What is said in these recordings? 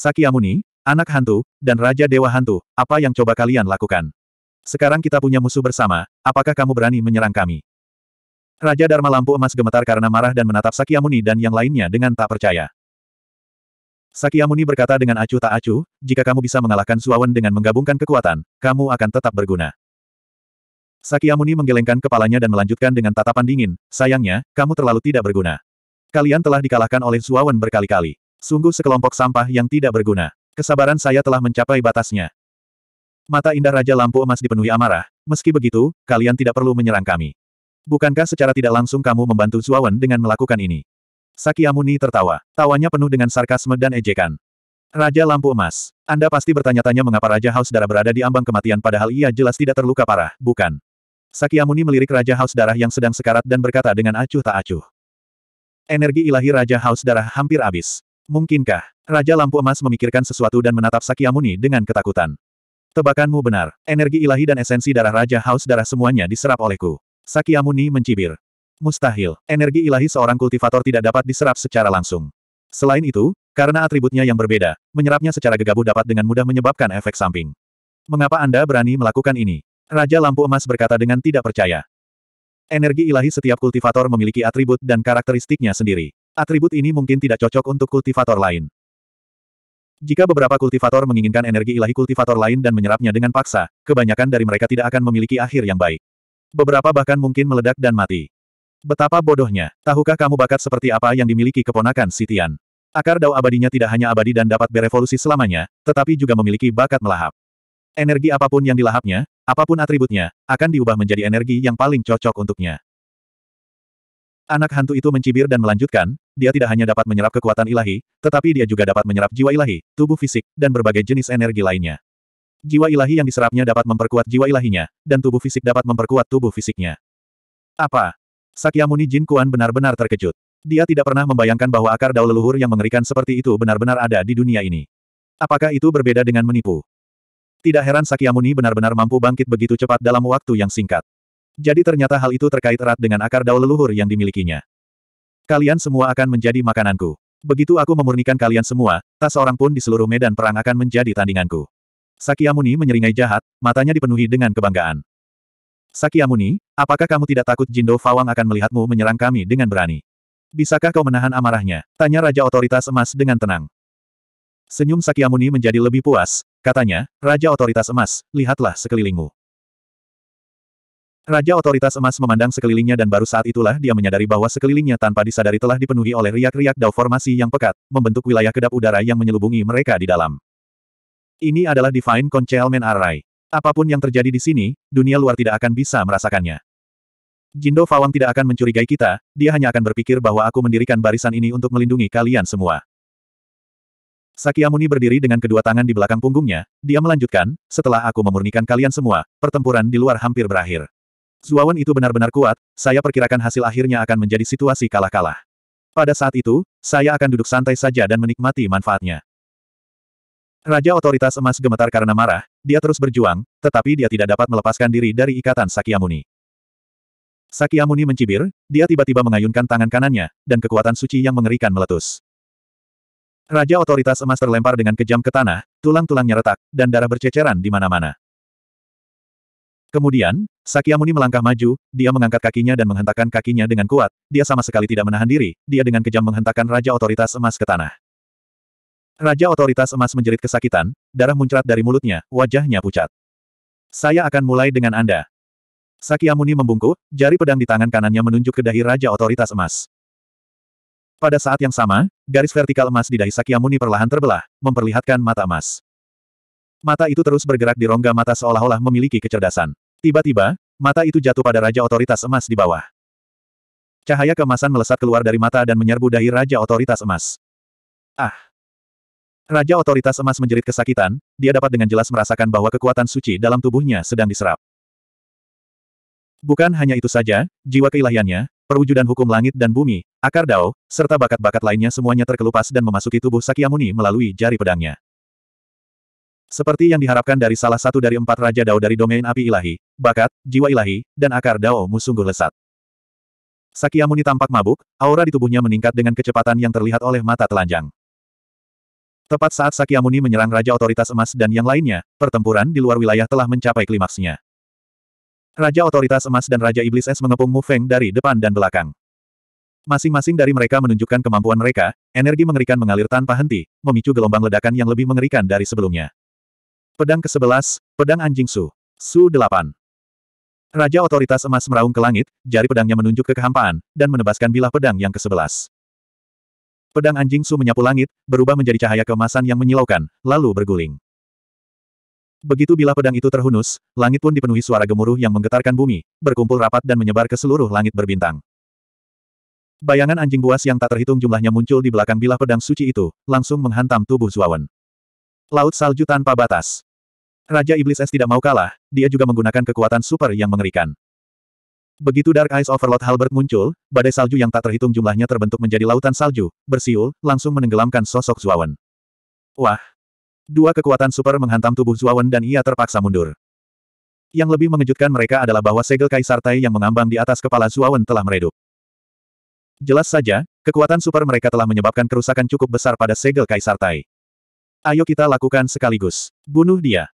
Sakyamuni, anak hantu, dan Raja Dewa Hantu, apa yang coba kalian lakukan? Sekarang kita punya musuh bersama, apakah kamu berani menyerang kami? Raja Dharma Lampu Emas gemetar karena marah dan menatap Sakyamuni dan yang lainnya dengan tak percaya. Sakyamuni berkata dengan acuh tak acuh, jika kamu bisa mengalahkan Suawan dengan menggabungkan kekuatan, kamu akan tetap berguna. Sakyamuni menggelengkan kepalanya dan melanjutkan dengan tatapan dingin, sayangnya, kamu terlalu tidak berguna. Kalian telah dikalahkan oleh Suawan berkali-kali. Sungguh sekelompok sampah yang tidak berguna. Kesabaran saya telah mencapai batasnya. Mata indah Raja Lampu Emas dipenuhi amarah, meski begitu, kalian tidak perlu menyerang kami. Bukankah secara tidak langsung kamu membantu Zuawan dengan melakukan ini? Sakyamuni tertawa. Tawanya penuh dengan sarkasme dan ejekan. Raja Lampu Emas, Anda pasti bertanya-tanya mengapa Raja Haus Darah berada di ambang kematian padahal ia jelas tidak terluka parah, bukan? Sakyamuni melirik Raja Haus Darah yang sedang sekarat dan berkata dengan acuh tak acuh. Energi ilahi Raja Haus Darah hampir habis. Mungkinkah? Raja Lampu Emas memikirkan sesuatu dan menatap Sakyamuni dengan ketakutan. Tebakanmu benar. Energi ilahi dan esensi darah Raja Haus darah semuanya diserap olehku. Sakyamuni mencibir. Mustahil. Energi ilahi seorang kultivator tidak dapat diserap secara langsung. Selain itu, karena atributnya yang berbeda, menyerapnya secara gegabah dapat dengan mudah menyebabkan efek samping. Mengapa Anda berani melakukan ini? Raja Lampu Emas berkata dengan tidak percaya. Energi ilahi setiap kultivator memiliki atribut dan karakteristiknya sendiri. Atribut ini mungkin tidak cocok untuk kultivator lain. Jika beberapa kultivator menginginkan energi ilahi kultivator lain dan menyerapnya dengan paksa, kebanyakan dari mereka tidak akan memiliki akhir yang baik. Beberapa bahkan mungkin meledak dan mati. Betapa bodohnya. Tahukah kamu bakat seperti apa yang dimiliki keponakan Sitian? Akar dao abadinya tidak hanya abadi dan dapat berevolusi selamanya, tetapi juga memiliki bakat melahap. Energi apapun yang dilahapnya, apapun atributnya, akan diubah menjadi energi yang paling cocok untuknya. Anak hantu itu mencibir dan melanjutkan, dia tidak hanya dapat menyerap kekuatan ilahi, tetapi dia juga dapat menyerap jiwa ilahi, tubuh fisik, dan berbagai jenis energi lainnya. Jiwa ilahi yang diserapnya dapat memperkuat jiwa ilahinya, dan tubuh fisik dapat memperkuat tubuh fisiknya. Apa? Sakyamuni Jin Kuan benar-benar terkejut. Dia tidak pernah membayangkan bahwa akar daul leluhur yang mengerikan seperti itu benar-benar ada di dunia ini. Apakah itu berbeda dengan menipu? Tidak heran Sakyamuni benar-benar mampu bangkit begitu cepat dalam waktu yang singkat. Jadi ternyata hal itu terkait erat dengan akar dao leluhur yang dimilikinya. Kalian semua akan menjadi makananku. Begitu aku memurnikan kalian semua, tak seorang pun di seluruh medan perang akan menjadi tandinganku. Sakyamuni menyeringai jahat, matanya dipenuhi dengan kebanggaan. Sakyamuni, apakah kamu tidak takut Jindo Fawang akan melihatmu menyerang kami dengan berani? Bisakah kau menahan amarahnya? Tanya Raja Otoritas Emas dengan tenang. Senyum Sakyamuni menjadi lebih puas, katanya, Raja Otoritas Emas, lihatlah sekelilingmu. Raja Otoritas Emas memandang sekelilingnya dan baru saat itulah dia menyadari bahwa sekelilingnya tanpa disadari telah dipenuhi oleh riak-riak dao formasi yang pekat, membentuk wilayah kedap udara yang menyelubungi mereka di dalam. Ini adalah Divine Concealment Array. Apapun yang terjadi di sini, dunia luar tidak akan bisa merasakannya. Jindo Fawang tidak akan mencurigai kita, dia hanya akan berpikir bahwa aku mendirikan barisan ini untuk melindungi kalian semua. Sakyamuni berdiri dengan kedua tangan di belakang punggungnya, dia melanjutkan, setelah aku memurnikan kalian semua, pertempuran di luar hampir berakhir. Zuawan itu benar-benar kuat, saya perkirakan hasil akhirnya akan menjadi situasi kalah-kalah. Pada saat itu, saya akan duduk santai saja dan menikmati manfaatnya. Raja Otoritas Emas gemetar karena marah, dia terus berjuang, tetapi dia tidak dapat melepaskan diri dari ikatan Sakyamuni. Sakyamuni mencibir, dia tiba-tiba mengayunkan tangan kanannya, dan kekuatan suci yang mengerikan meletus. Raja Otoritas Emas terlempar dengan kejam ke tanah, tulang-tulangnya retak, dan darah berceceran di mana-mana. Kemudian, Sakyamuni melangkah maju, dia mengangkat kakinya dan menghentakkan kakinya dengan kuat, dia sama sekali tidak menahan diri, dia dengan kejam menghentakkan Raja Otoritas Emas ke tanah. Raja Otoritas Emas menjerit kesakitan, darah muncrat dari mulutnya, wajahnya pucat. Saya akan mulai dengan Anda. Sakyamuni membungkuk, jari pedang di tangan kanannya menunjuk ke dahi Raja Otoritas Emas. Pada saat yang sama, garis vertikal emas di dahi Sakyamuni perlahan terbelah, memperlihatkan mata emas. Mata itu terus bergerak di rongga mata seolah-olah memiliki kecerdasan. Tiba-tiba, mata itu jatuh pada Raja Otoritas Emas di bawah. Cahaya kemasan melesat keluar dari mata dan menyerbu dahi Raja Otoritas Emas. Ah! Raja Otoritas Emas menjerit kesakitan, dia dapat dengan jelas merasakan bahwa kekuatan suci dalam tubuhnya sedang diserap. Bukan hanya itu saja, jiwa keilahiannya, perwujudan hukum langit dan bumi, akar dao, serta bakat-bakat lainnya semuanya terkelupas dan memasuki tubuh Sakyamuni melalui jari pedangnya. Seperti yang diharapkan dari salah satu dari empat Raja Dao dari domain api ilahi, bakat, jiwa ilahi, dan akar Dao-mu sungguh lesat. Sakyamuni tampak mabuk, aura di tubuhnya meningkat dengan kecepatan yang terlihat oleh mata telanjang. Tepat saat Sakyamuni menyerang Raja Otoritas Emas dan yang lainnya, pertempuran di luar wilayah telah mencapai klimaksnya. Raja Otoritas Emas dan Raja Iblis Es mengepung Mu Feng dari depan dan belakang. Masing-masing dari mereka menunjukkan kemampuan mereka, energi mengerikan mengalir tanpa henti, memicu gelombang ledakan yang lebih mengerikan dari sebelumnya. Pedang ke-11, Pedang Anjing Su. Su 8. Raja Otoritas Emas meraung ke langit, jari pedangnya menunjuk ke kehampaan, dan menebaskan bilah pedang yang ke-11. Pedang anjing Su menyapu langit, berubah menjadi cahaya keemasan yang menyilaukan, lalu berguling. Begitu bilah pedang itu terhunus, langit pun dipenuhi suara gemuruh yang menggetarkan bumi, berkumpul rapat dan menyebar ke seluruh langit berbintang. Bayangan anjing buas yang tak terhitung jumlahnya muncul di belakang bilah pedang suci itu, langsung menghantam tubuh Zuawan. Laut salju tanpa batas. Raja Iblis S tidak mau kalah, dia juga menggunakan kekuatan super yang mengerikan. Begitu Dark Eyes Overlord Halbert muncul, badai salju yang tak terhitung jumlahnya terbentuk menjadi lautan salju, bersiul, langsung menenggelamkan sosok Zuawan. Wah! Dua kekuatan super menghantam tubuh Zuawan dan ia terpaksa mundur. Yang lebih mengejutkan mereka adalah bahwa segel Kaisar Tai yang mengambang di atas kepala Zuawan telah meredup. Jelas saja, kekuatan super mereka telah menyebabkan kerusakan cukup besar pada segel Kaisar Tai. Ayo kita lakukan sekaligus. Bunuh dia.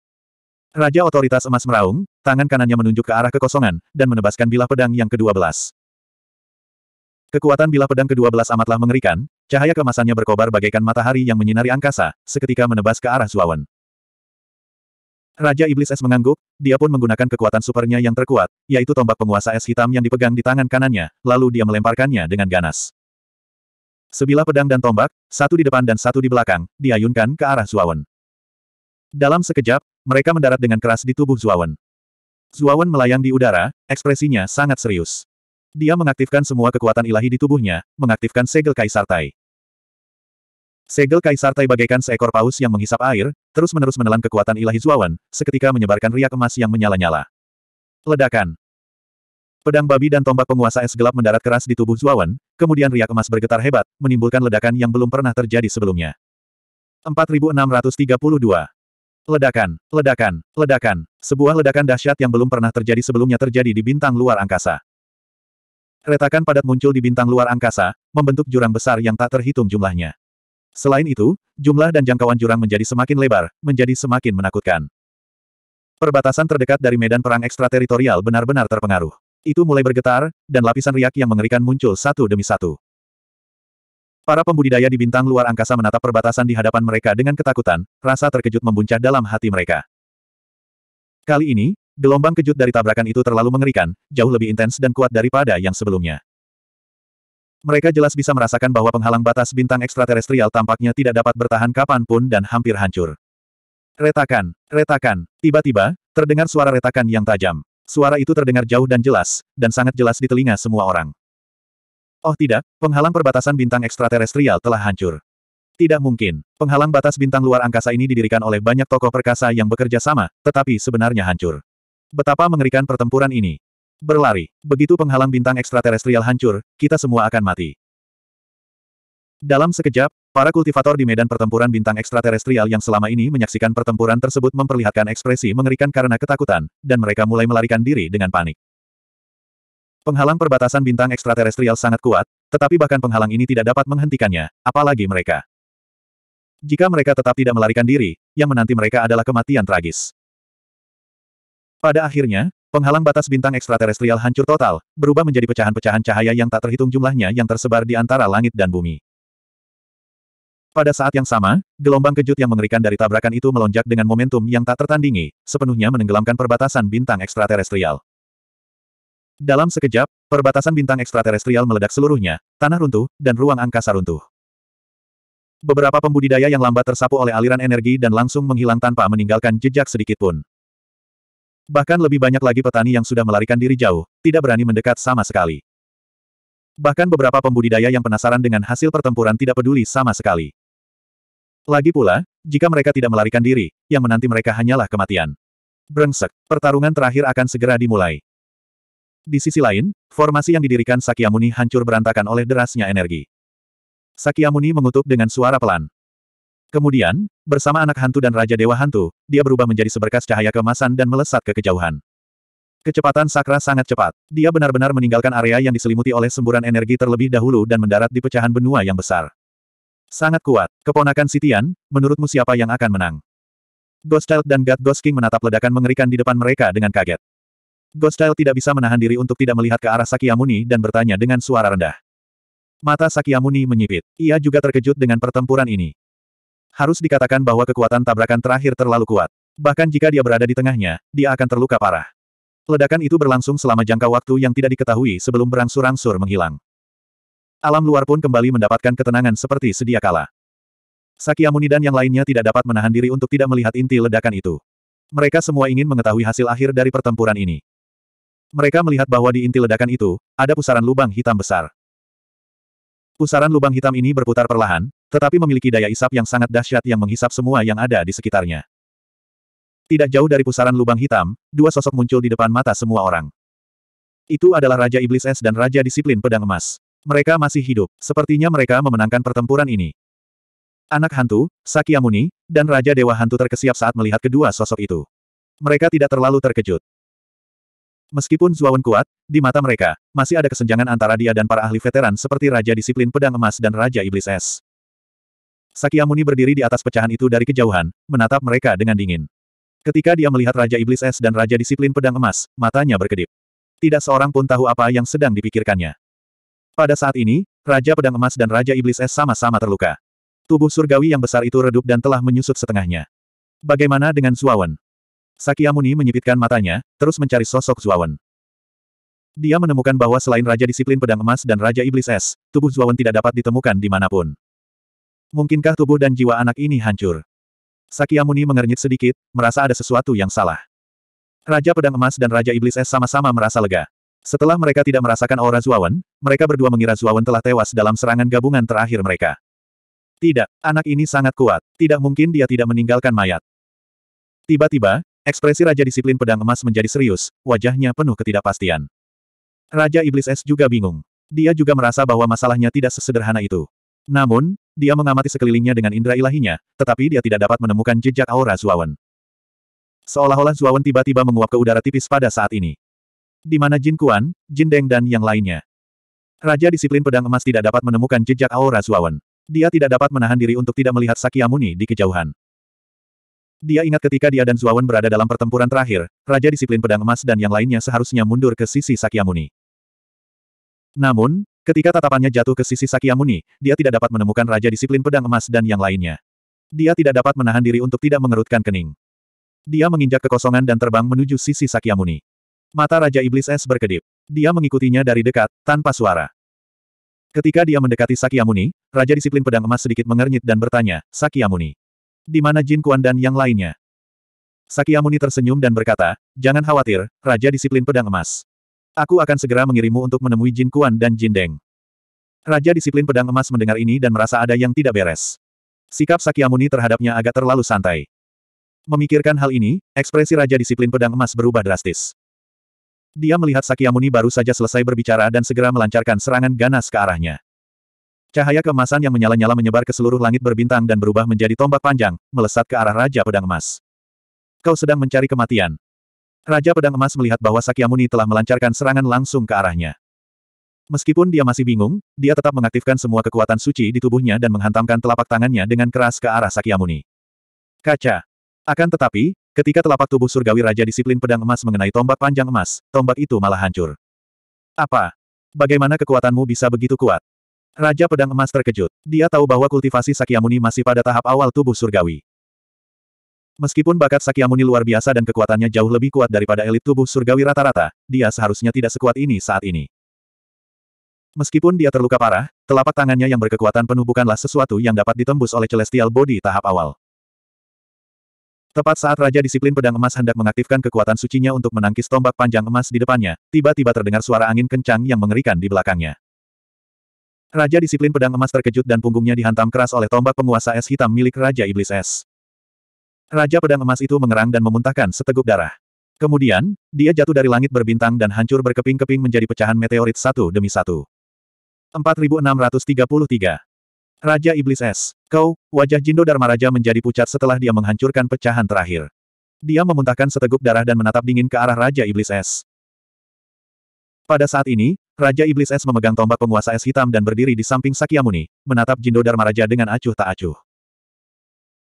Raja Otoritas Emas meraung, tangan kanannya menunjuk ke arah kekosongan, dan menebaskan bilah pedang yang kedua belas. Kekuatan bilah pedang kedua belas amatlah mengerikan, cahaya kemasannya berkobar bagaikan matahari yang menyinari angkasa, seketika menebas ke arah Zuawan. Raja Iblis Es mengangguk, dia pun menggunakan kekuatan supernya yang terkuat, yaitu tombak penguasa es hitam yang dipegang di tangan kanannya, lalu dia melemparkannya dengan ganas. Sebilah pedang dan tombak, satu di depan dan satu di belakang, diayunkan ke arah Zuawan. Dalam sekejap, mereka mendarat dengan keras di tubuh Zuawan. Zuawan melayang di udara, ekspresinya sangat serius. Dia mengaktifkan semua kekuatan ilahi di tubuhnya, mengaktifkan segel kaisar Tai. Segel kaisar Tai bagaikan seekor paus yang menghisap air, terus-menerus menelan kekuatan ilahi Zuawan, seketika menyebarkan riak emas yang menyala-nyala. Ledakan. Pedang babi dan tombak penguasa es gelap mendarat keras di tubuh Zuawan, kemudian riak emas bergetar hebat, menimbulkan ledakan yang belum pernah terjadi sebelumnya. 4632 Ledakan, ledakan, ledakan. Sebuah ledakan dahsyat yang belum pernah terjadi sebelumnya terjadi di bintang luar angkasa. Retakan padat muncul di bintang luar angkasa, membentuk jurang besar yang tak terhitung jumlahnya. Selain itu, jumlah dan jangkauan jurang menjadi semakin lebar, menjadi semakin menakutkan. Perbatasan terdekat dari medan perang ekstrateritorial benar-benar terpengaruh. Itu mulai bergetar, dan lapisan riak yang mengerikan muncul satu demi satu. Para pembudidaya di bintang luar angkasa menatap perbatasan di hadapan mereka dengan ketakutan, rasa terkejut membuncah dalam hati mereka. Kali ini, gelombang kejut dari tabrakan itu terlalu mengerikan, jauh lebih intens dan kuat daripada yang sebelumnya. Mereka jelas bisa merasakan bahwa penghalang batas bintang ekstraterestrial tampaknya tidak dapat bertahan kapanpun dan hampir hancur. Retakan, retakan, tiba-tiba, terdengar suara retakan yang tajam. Suara itu terdengar jauh dan jelas, dan sangat jelas di telinga semua orang. Oh tidak, penghalang perbatasan bintang ekstraterestrial telah hancur. Tidak mungkin. Penghalang batas bintang luar angkasa ini didirikan oleh banyak tokoh perkasa yang bekerja sama, tetapi sebenarnya hancur. Betapa mengerikan pertempuran ini. Berlari. Begitu penghalang bintang ekstraterestrial hancur, kita semua akan mati. Dalam sekejap, para kultivator di medan pertempuran bintang ekstraterestrial yang selama ini menyaksikan pertempuran tersebut memperlihatkan ekspresi mengerikan karena ketakutan, dan mereka mulai melarikan diri dengan panik. Penghalang perbatasan bintang ekstraterestrial sangat kuat, tetapi bahkan penghalang ini tidak dapat menghentikannya, apalagi mereka. Jika mereka tetap tidak melarikan diri, yang menanti mereka adalah kematian tragis. Pada akhirnya, penghalang batas bintang ekstraterestrial hancur total, berubah menjadi pecahan-pecahan cahaya yang tak terhitung jumlahnya yang tersebar di antara langit dan bumi. Pada saat yang sama, gelombang kejut yang mengerikan dari tabrakan itu melonjak dengan momentum yang tak tertandingi, sepenuhnya menenggelamkan perbatasan bintang ekstraterestrial. Dalam sekejap, perbatasan bintang ekstraterestrial meledak seluruhnya, tanah runtuh, dan ruang angkasa runtuh. Beberapa pembudidaya yang lambat tersapu oleh aliran energi dan langsung menghilang tanpa meninggalkan jejak sedikit pun. Bahkan lebih banyak lagi petani yang sudah melarikan diri jauh, tidak berani mendekat sama sekali. Bahkan beberapa pembudidaya yang penasaran dengan hasil pertempuran tidak peduli sama sekali. Lagi pula, jika mereka tidak melarikan diri, yang menanti mereka hanyalah kematian. Brengsek, pertarungan terakhir akan segera dimulai. Di sisi lain, formasi yang didirikan Sakyamuni hancur berantakan oleh derasnya energi. Sakyamuni mengutuk dengan suara pelan. Kemudian, bersama anak hantu dan Raja Dewa Hantu, dia berubah menjadi seberkas cahaya kemasan dan melesat ke kejauhan. Kecepatan Sakra sangat cepat. Dia benar-benar meninggalkan area yang diselimuti oleh semburan energi terlebih dahulu dan mendarat di pecahan benua yang besar. Sangat kuat. Keponakan Sitian, menurutmu siapa yang akan menang? Ghost Child dan God Ghost King menatap ledakan mengerikan di depan mereka dengan kaget. Godstyle tidak bisa menahan diri untuk tidak melihat ke arah Sakyamuni dan bertanya dengan suara rendah. Mata Sakyamuni menyipit. Ia juga terkejut dengan pertempuran ini. Harus dikatakan bahwa kekuatan tabrakan terakhir terlalu kuat. Bahkan jika dia berada di tengahnya, dia akan terluka parah. Ledakan itu berlangsung selama jangka waktu yang tidak diketahui sebelum berangsur-angsur menghilang. Alam luar pun kembali mendapatkan ketenangan seperti sedia kala. Sakyamuni dan yang lainnya tidak dapat menahan diri untuk tidak melihat inti ledakan itu. Mereka semua ingin mengetahui hasil akhir dari pertempuran ini. Mereka melihat bahwa di inti ledakan itu, ada pusaran lubang hitam besar. Pusaran lubang hitam ini berputar perlahan, tetapi memiliki daya isap yang sangat dahsyat yang menghisap semua yang ada di sekitarnya. Tidak jauh dari pusaran lubang hitam, dua sosok muncul di depan mata semua orang. Itu adalah Raja Iblis Es dan Raja Disiplin Pedang Emas. Mereka masih hidup, sepertinya mereka memenangkan pertempuran ini. Anak hantu, Sakyamuni, dan Raja Dewa Hantu terkesiap saat melihat kedua sosok itu. Mereka tidak terlalu terkejut. Meskipun Zuawan kuat, di mata mereka, masih ada kesenjangan antara dia dan para ahli veteran seperti Raja Disiplin Pedang Emas dan Raja Iblis Es. Sakyamuni berdiri di atas pecahan itu dari kejauhan, menatap mereka dengan dingin. Ketika dia melihat Raja Iblis Es dan Raja Disiplin Pedang Emas, matanya berkedip. Tidak seorang pun tahu apa yang sedang dipikirkannya. Pada saat ini, Raja Pedang Emas dan Raja Iblis Es sama-sama terluka. Tubuh surgawi yang besar itu redup dan telah menyusut setengahnya. Bagaimana dengan Zuawan? Sakyamuni menyipitkan matanya, terus mencari sosok Zuawan. Dia menemukan bahwa selain Raja Disiplin Pedang Emas dan Raja Iblis Es, tubuh Zuawan tidak dapat ditemukan di dimanapun. Mungkinkah tubuh dan jiwa anak ini hancur? Sakyamuni mengernyit sedikit, merasa ada sesuatu yang salah. Raja Pedang Emas dan Raja Iblis Es sama-sama merasa lega. Setelah mereka tidak merasakan aura Zuawan, mereka berdua mengira Zuawan telah tewas dalam serangan gabungan terakhir mereka. Tidak, anak ini sangat kuat. Tidak mungkin dia tidak meninggalkan mayat. Tiba-tiba, Ekspresi Raja Disiplin Pedang Emas menjadi serius, wajahnya penuh ketidakpastian. Raja Iblis Es juga bingung. Dia juga merasa bahwa masalahnya tidak sesederhana itu. Namun, dia mengamati sekelilingnya dengan indera ilahinya, tetapi dia tidak dapat menemukan jejak aura Zuawan. Seolah-olah Zuawan tiba-tiba menguap ke udara tipis pada saat ini. Di mana Jin Kuan, Jin Deng dan yang lainnya. Raja Disiplin Pedang Emas tidak dapat menemukan jejak aura Zuawan. Dia tidak dapat menahan diri untuk tidak melihat Sakyamuni Muni di kejauhan. Dia ingat ketika dia dan Zuawan berada dalam pertempuran terakhir, Raja Disiplin Pedang Emas dan yang lainnya seharusnya mundur ke sisi Sakyamuni. Namun, ketika tatapannya jatuh ke sisi Sakyamuni, dia tidak dapat menemukan Raja Disiplin Pedang Emas dan yang lainnya. Dia tidak dapat menahan diri untuk tidak mengerutkan kening. Dia menginjak kekosongan dan terbang menuju sisi Sakyamuni. Mata Raja Iblis Es berkedip. Dia mengikutinya dari dekat, tanpa suara. Ketika dia mendekati Sakyamuni, Raja Disiplin Pedang Emas sedikit mengernyit dan bertanya, Sakyamuni di mana Jin Kuan dan yang lainnya. Sakyamuni tersenyum dan berkata, Jangan khawatir, Raja Disiplin Pedang Emas. Aku akan segera mengirimu untuk menemui Jin Kuan dan Jin Deng. Raja Disiplin Pedang Emas mendengar ini dan merasa ada yang tidak beres. Sikap Sakyamuni terhadapnya agak terlalu santai. Memikirkan hal ini, ekspresi Raja Disiplin Pedang Emas berubah drastis. Dia melihat Sakyamuni baru saja selesai berbicara dan segera melancarkan serangan ganas ke arahnya. Cahaya kemasan yang menyala-nyala menyebar ke seluruh langit berbintang dan berubah menjadi tombak panjang, melesat ke arah Raja Pedang Emas. Kau sedang mencari kematian. Raja Pedang Emas melihat bahwa Sakyamuni telah melancarkan serangan langsung ke arahnya. Meskipun dia masih bingung, dia tetap mengaktifkan semua kekuatan suci di tubuhnya dan menghantamkan telapak tangannya dengan keras ke arah Sakyamuni. Kaca. Akan tetapi, ketika telapak tubuh surgawi Raja Disiplin Pedang Emas mengenai tombak panjang emas, tombak itu malah hancur. Apa? Bagaimana kekuatanmu bisa begitu kuat? Raja Pedang Emas terkejut. Dia tahu bahwa kultivasi Sakyamuni masih pada tahap awal tubuh surgawi. Meskipun bakat Sakyamuni luar biasa dan kekuatannya jauh lebih kuat daripada elit tubuh surgawi rata-rata, dia seharusnya tidak sekuat ini saat ini. Meskipun dia terluka parah, telapak tangannya yang berkekuatan penuh bukanlah sesuatu yang dapat ditembus oleh Celestial Body tahap awal. Tepat saat Raja Disiplin Pedang Emas hendak mengaktifkan kekuatan sucinya untuk menangkis tombak panjang emas di depannya, tiba-tiba terdengar suara angin kencang yang mengerikan di belakangnya. Raja disiplin pedang emas terkejut dan punggungnya dihantam keras oleh tombak penguasa es hitam milik Raja Iblis Es. Raja pedang emas itu mengerang dan memuntahkan seteguk darah. Kemudian, dia jatuh dari langit berbintang dan hancur berkeping-keping menjadi pecahan meteorit satu demi satu. 4633 Raja Iblis Es, kau, wajah Jindo Dharma Raja menjadi pucat setelah dia menghancurkan pecahan terakhir. Dia memuntahkan seteguk darah dan menatap dingin ke arah Raja Iblis Es. Pada saat ini, Raja Iblis Es memegang tombak penguasa es hitam dan berdiri di samping Sakyamuni, menatap Jindo Raja dengan acuh tak acuh.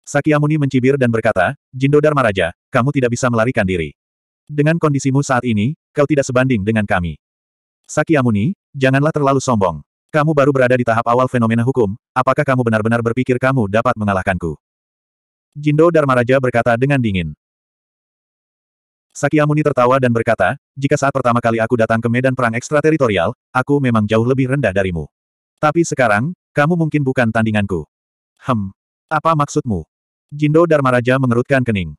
Sakyamuni mencibir dan berkata, Jindo Raja, kamu tidak bisa melarikan diri. Dengan kondisimu saat ini, kau tidak sebanding dengan kami. Sakyamuni, janganlah terlalu sombong. Kamu baru berada di tahap awal fenomena hukum, apakah kamu benar-benar berpikir kamu dapat mengalahkanku? Jindo Raja berkata dengan dingin. Sakyamuni tertawa dan berkata, jika saat pertama kali aku datang ke medan perang ekstrateritorial, aku memang jauh lebih rendah darimu. Tapi sekarang, kamu mungkin bukan tandinganku. Hem. Apa maksudmu? Jindo Raja mengerutkan kening.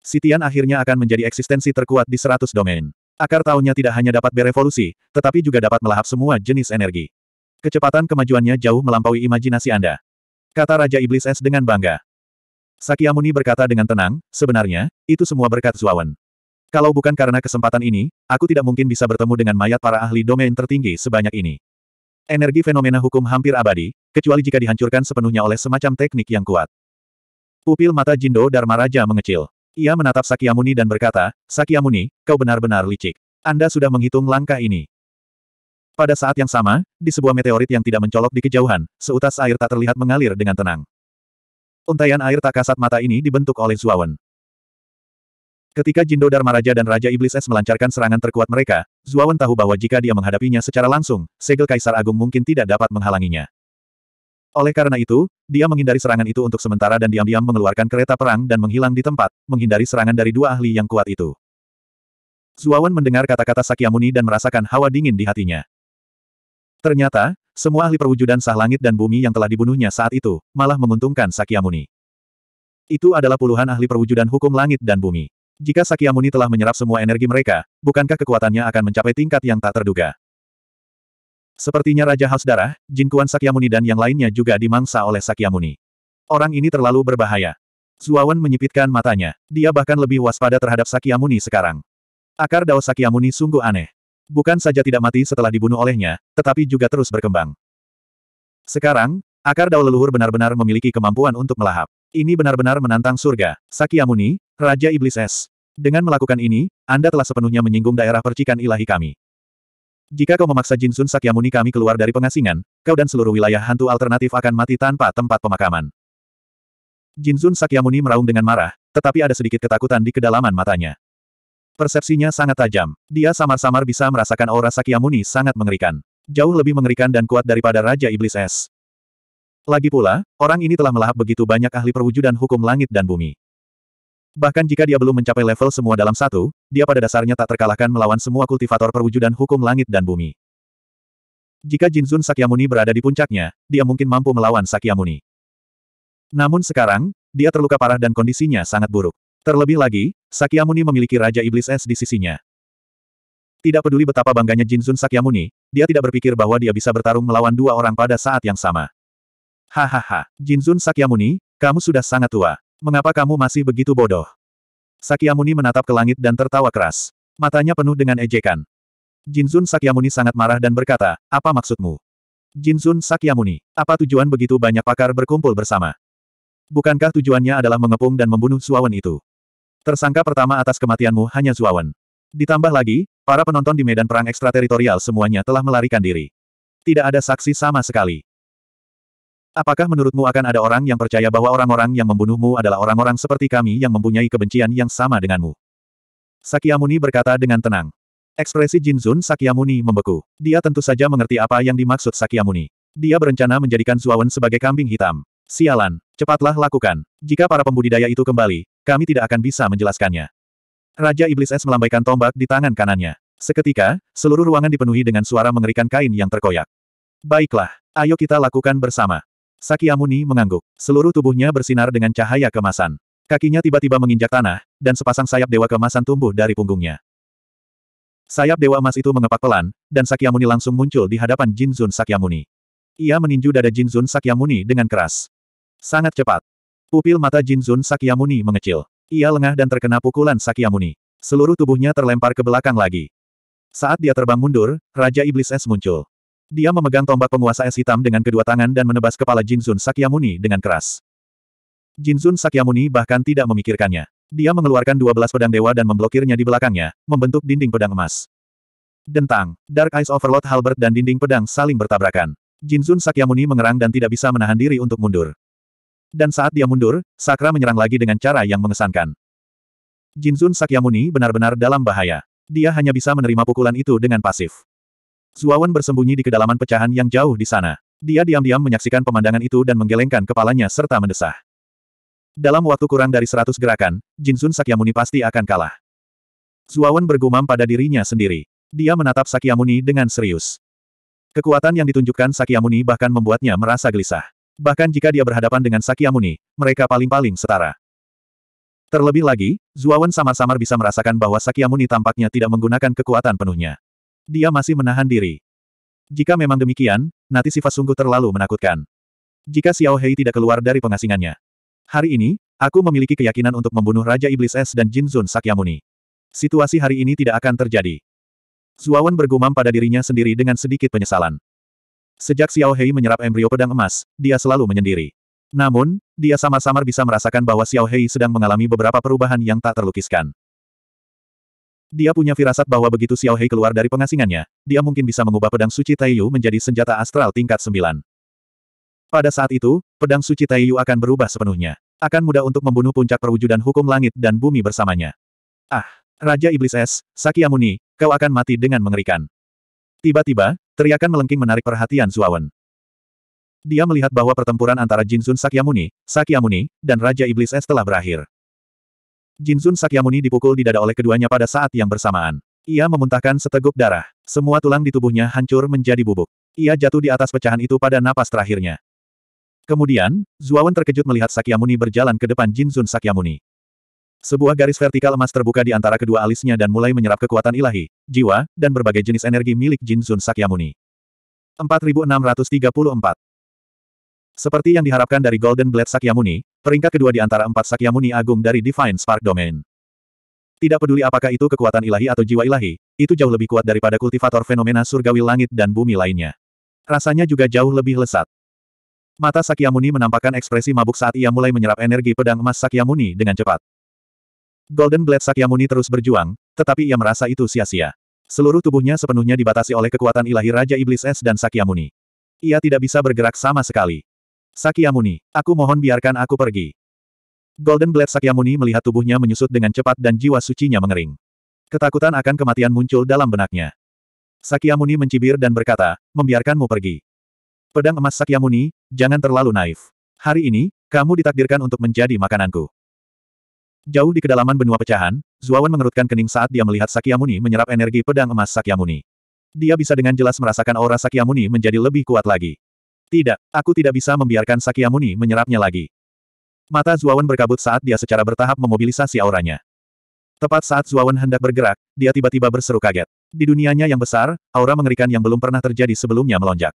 Sitian akhirnya akan menjadi eksistensi terkuat di seratus domain. Akar tahunnya tidak hanya dapat berevolusi, tetapi juga dapat melahap semua jenis energi. Kecepatan kemajuannya jauh melampaui imajinasi Anda. Kata Raja Iblis Es dengan bangga. Sakyamuni berkata dengan tenang, sebenarnya, itu semua berkat Zuawan. Kalau bukan karena kesempatan ini, aku tidak mungkin bisa bertemu dengan mayat para ahli domain tertinggi sebanyak ini. Energi fenomena hukum hampir abadi, kecuali jika dihancurkan sepenuhnya oleh semacam teknik yang kuat. Pupil mata Jindo Dharma Raja mengecil. Ia menatap Sakyamuni dan berkata, Sakyamuni, kau benar-benar licik. Anda sudah menghitung langkah ini. Pada saat yang sama, di sebuah meteorit yang tidak mencolok di kejauhan, seutas air tak terlihat mengalir dengan tenang. Untayan air tak kasat mata ini dibentuk oleh Zuawan. Ketika Jindo Dharma Raja dan Raja Iblis Es melancarkan serangan terkuat mereka, Zuawan tahu bahwa jika dia menghadapinya secara langsung, segel Kaisar Agung mungkin tidak dapat menghalanginya. Oleh karena itu, dia menghindari serangan itu untuk sementara dan diam-diam mengeluarkan kereta perang dan menghilang di tempat, menghindari serangan dari dua ahli yang kuat itu. Zuawan mendengar kata-kata Sakyamuni dan merasakan hawa dingin di hatinya. Ternyata, semua ahli perwujudan sah langit dan bumi yang telah dibunuhnya saat itu, malah menguntungkan Sakyamuni. Itu adalah puluhan ahli perwujudan hukum langit dan bumi. Jika Sakyamuni telah menyerap semua energi mereka, bukankah kekuatannya akan mencapai tingkat yang tak terduga? Sepertinya Raja Haus Darah, Jinkuan Sakyamuni dan yang lainnya juga dimangsa oleh Sakyamuni. Orang ini terlalu berbahaya. Zuawan menyipitkan matanya. Dia bahkan lebih waspada terhadap Sakyamuni sekarang. Akar Dao Sakyamuni sungguh aneh. Bukan saja tidak mati setelah dibunuh olehnya, tetapi juga terus berkembang. Sekarang, akar Dao leluhur benar-benar memiliki kemampuan untuk melahap. Ini benar-benar menantang surga. Sakyamuni, Raja Iblis Es. Dengan melakukan ini, Anda telah sepenuhnya menyinggung daerah percikan ilahi kami. Jika kau memaksa Jin Sun Sakyamuni kami keluar dari pengasingan, kau dan seluruh wilayah hantu alternatif akan mati tanpa tempat pemakaman. Jin Sun Sakyamuni meraung dengan marah, tetapi ada sedikit ketakutan di kedalaman matanya. Persepsinya sangat tajam. Dia samar-samar bisa merasakan aura Sakyamuni sangat mengerikan. Jauh lebih mengerikan dan kuat daripada Raja Iblis Es. Lagi pula, orang ini telah melahap begitu banyak ahli perwujudan hukum langit dan bumi. Bahkan jika dia belum mencapai level semua dalam satu, dia pada dasarnya tak terkalahkan melawan semua kultivator perwujudan hukum langit dan bumi. Jika Jinzun Sakyamuni berada di puncaknya, dia mungkin mampu melawan Sakyamuni. Namun sekarang, dia terluka parah dan kondisinya sangat buruk. Terlebih lagi, Sakyamuni memiliki Raja Iblis Es di sisinya. Tidak peduli betapa bangganya Jinzun Sakyamuni, dia tidak berpikir bahwa dia bisa bertarung melawan dua orang pada saat yang sama. Hahaha, Jinzun Sakyamuni, kamu sudah sangat tua. Mengapa kamu masih begitu bodoh? Sakyamuni menatap ke langit dan tertawa keras. Matanya penuh dengan ejekan. Jinzun Sakyamuni sangat marah dan berkata, apa maksudmu? Jinzun Sakyamuni, apa tujuan begitu banyak pakar berkumpul bersama? Bukankah tujuannya adalah mengepung dan membunuh Suawan itu? Tersangka pertama atas kematianmu hanya Zuawan. Ditambah lagi, para penonton di medan perang ekstrateritorial semuanya telah melarikan diri. Tidak ada saksi sama sekali. Apakah menurutmu akan ada orang yang percaya bahwa orang-orang yang membunuhmu adalah orang-orang seperti kami yang mempunyai kebencian yang sama denganmu? Sakyamuni berkata dengan tenang. Ekspresi Jinzun Sakyamuni membeku. Dia tentu saja mengerti apa yang dimaksud Sakyamuni. Dia berencana menjadikan Zuawan sebagai kambing hitam. Sialan, cepatlah lakukan. Jika para pembudidaya itu kembali, kami tidak akan bisa menjelaskannya. Raja Iblis Es melambaikan tombak di tangan kanannya. Seketika, seluruh ruangan dipenuhi dengan suara mengerikan kain yang terkoyak. Baiklah, ayo kita lakukan bersama. Sakyamuni mengangguk. Seluruh tubuhnya bersinar dengan cahaya kemasan. Kakinya tiba-tiba menginjak tanah, dan sepasang sayap dewa kemasan tumbuh dari punggungnya. Sayap dewa emas itu mengepak pelan, dan Sakyamuni langsung muncul di hadapan Jinzun Sakyamuni. Ia meninju dada Jinzun Sakyamuni dengan keras. Sangat cepat. Pupil mata Jinzun Sakyamuni mengecil. Ia lengah dan terkena pukulan Sakyamuni. Seluruh tubuhnya terlempar ke belakang lagi. Saat dia terbang mundur, Raja Iblis Es muncul. Dia memegang tombak penguasa es hitam dengan kedua tangan dan menebas kepala Jinzun Sakyamuni dengan keras. Jinzun Sakyamuni bahkan tidak memikirkannya. Dia mengeluarkan dua belas pedang dewa dan memblokirnya di belakangnya, membentuk dinding pedang emas. Dentang, Dark Eyes Overlord Halbert dan dinding pedang saling bertabrakan. Jinzun Sakyamuni mengerang dan tidak bisa menahan diri untuk mundur. Dan saat dia mundur, Sakra menyerang lagi dengan cara yang mengesankan. Jinzun Sakyamuni benar-benar dalam bahaya. Dia hanya bisa menerima pukulan itu dengan pasif. Zuawan bersembunyi di kedalaman pecahan yang jauh di sana. Dia diam-diam menyaksikan pemandangan itu dan menggelengkan kepalanya serta mendesah. Dalam waktu kurang dari seratus gerakan, Jin Sun Sakyamuni pasti akan kalah. Zuawan bergumam pada dirinya sendiri. Dia menatap Sakyamuni dengan serius. Kekuatan yang ditunjukkan Sakyamuni bahkan membuatnya merasa gelisah. Bahkan jika dia berhadapan dengan Sakyamuni, mereka paling-paling setara. Terlebih lagi, Zuawan samar-samar bisa merasakan bahwa Sakyamuni tampaknya tidak menggunakan kekuatan penuhnya. Dia masih menahan diri. Jika memang demikian, nanti sifat sungguh terlalu menakutkan. Jika Xiao Hei tidak keluar dari pengasingannya. Hari ini, aku memiliki keyakinan untuk membunuh Raja Iblis Es dan Jin Zun Sakyamuni. Situasi hari ini tidak akan terjadi. Zuawan bergumam pada dirinya sendiri dengan sedikit penyesalan. Sejak Xiao Hei menyerap embrio pedang emas, dia selalu menyendiri. Namun, dia sama samar bisa merasakan bahwa Xiao Hei sedang mengalami beberapa perubahan yang tak terlukiskan. Dia punya firasat bahwa begitu Xiao Hei keluar dari pengasingannya, dia mungkin bisa mengubah pedang suci Taiyu menjadi senjata astral tingkat 9. Pada saat itu, pedang suci Taiyu akan berubah sepenuhnya. Akan mudah untuk membunuh puncak perwujudan hukum langit dan bumi bersamanya. Ah, Raja Iblis Es, Sakyamuni, kau akan mati dengan mengerikan. Tiba-tiba, teriakan melengking menarik perhatian Zuawan. Dia melihat bahwa pertempuran antara Jinsun Sakyamuni, Sakyamuni, dan Raja Iblis Es telah berakhir. Sun Sakyamuni dipukul di dada oleh keduanya pada saat yang bersamaan. Ia memuntahkan seteguk darah. Semua tulang di tubuhnya hancur menjadi bubuk. Ia jatuh di atas pecahan itu pada napas terakhirnya. Kemudian, Zuawan terkejut melihat Sakyamuni berjalan ke depan Sun Sakyamuni. Sebuah garis vertikal emas terbuka di antara kedua alisnya dan mulai menyerap kekuatan ilahi, jiwa, dan berbagai jenis energi milik Sun Sakyamuni. 4634 seperti yang diharapkan dari Golden Blade Sakyamuni, peringkat kedua di antara empat Sakyamuni agung dari Divine Spark Domain. Tidak peduli apakah itu kekuatan ilahi atau jiwa ilahi, itu jauh lebih kuat daripada kultivator fenomena surgawi langit dan bumi lainnya. Rasanya juga jauh lebih lesat. Mata Sakyamuni menampakkan ekspresi mabuk saat ia mulai menyerap energi pedang emas Sakyamuni dengan cepat. Golden Blade Sakyamuni terus berjuang, tetapi ia merasa itu sia-sia. Seluruh tubuhnya sepenuhnya dibatasi oleh kekuatan ilahi Raja Iblis Es dan Sakyamuni. Ia tidak bisa bergerak sama sekali. Sakyamuni, aku mohon biarkan aku pergi. Golden Blade Sakyamuni melihat tubuhnya menyusut dengan cepat dan jiwa sucinya mengering. Ketakutan akan kematian muncul dalam benaknya. Sakyamuni mencibir dan berkata, membiarkanmu pergi. Pedang emas Sakyamuni, jangan terlalu naif. Hari ini, kamu ditakdirkan untuk menjadi makananku. Jauh di kedalaman benua pecahan, Zuawan mengerutkan kening saat dia melihat Sakyamuni menyerap energi pedang emas Sakyamuni. Dia bisa dengan jelas merasakan aura Sakyamuni menjadi lebih kuat lagi. Tidak, aku tidak bisa membiarkan Sakyamuni menyerapnya lagi. Mata Zuawan berkabut saat dia secara bertahap memobilisasi auranya. Tepat saat Zuawan hendak bergerak, dia tiba-tiba berseru kaget. Di dunianya yang besar, aura mengerikan yang belum pernah terjadi sebelumnya melonjak.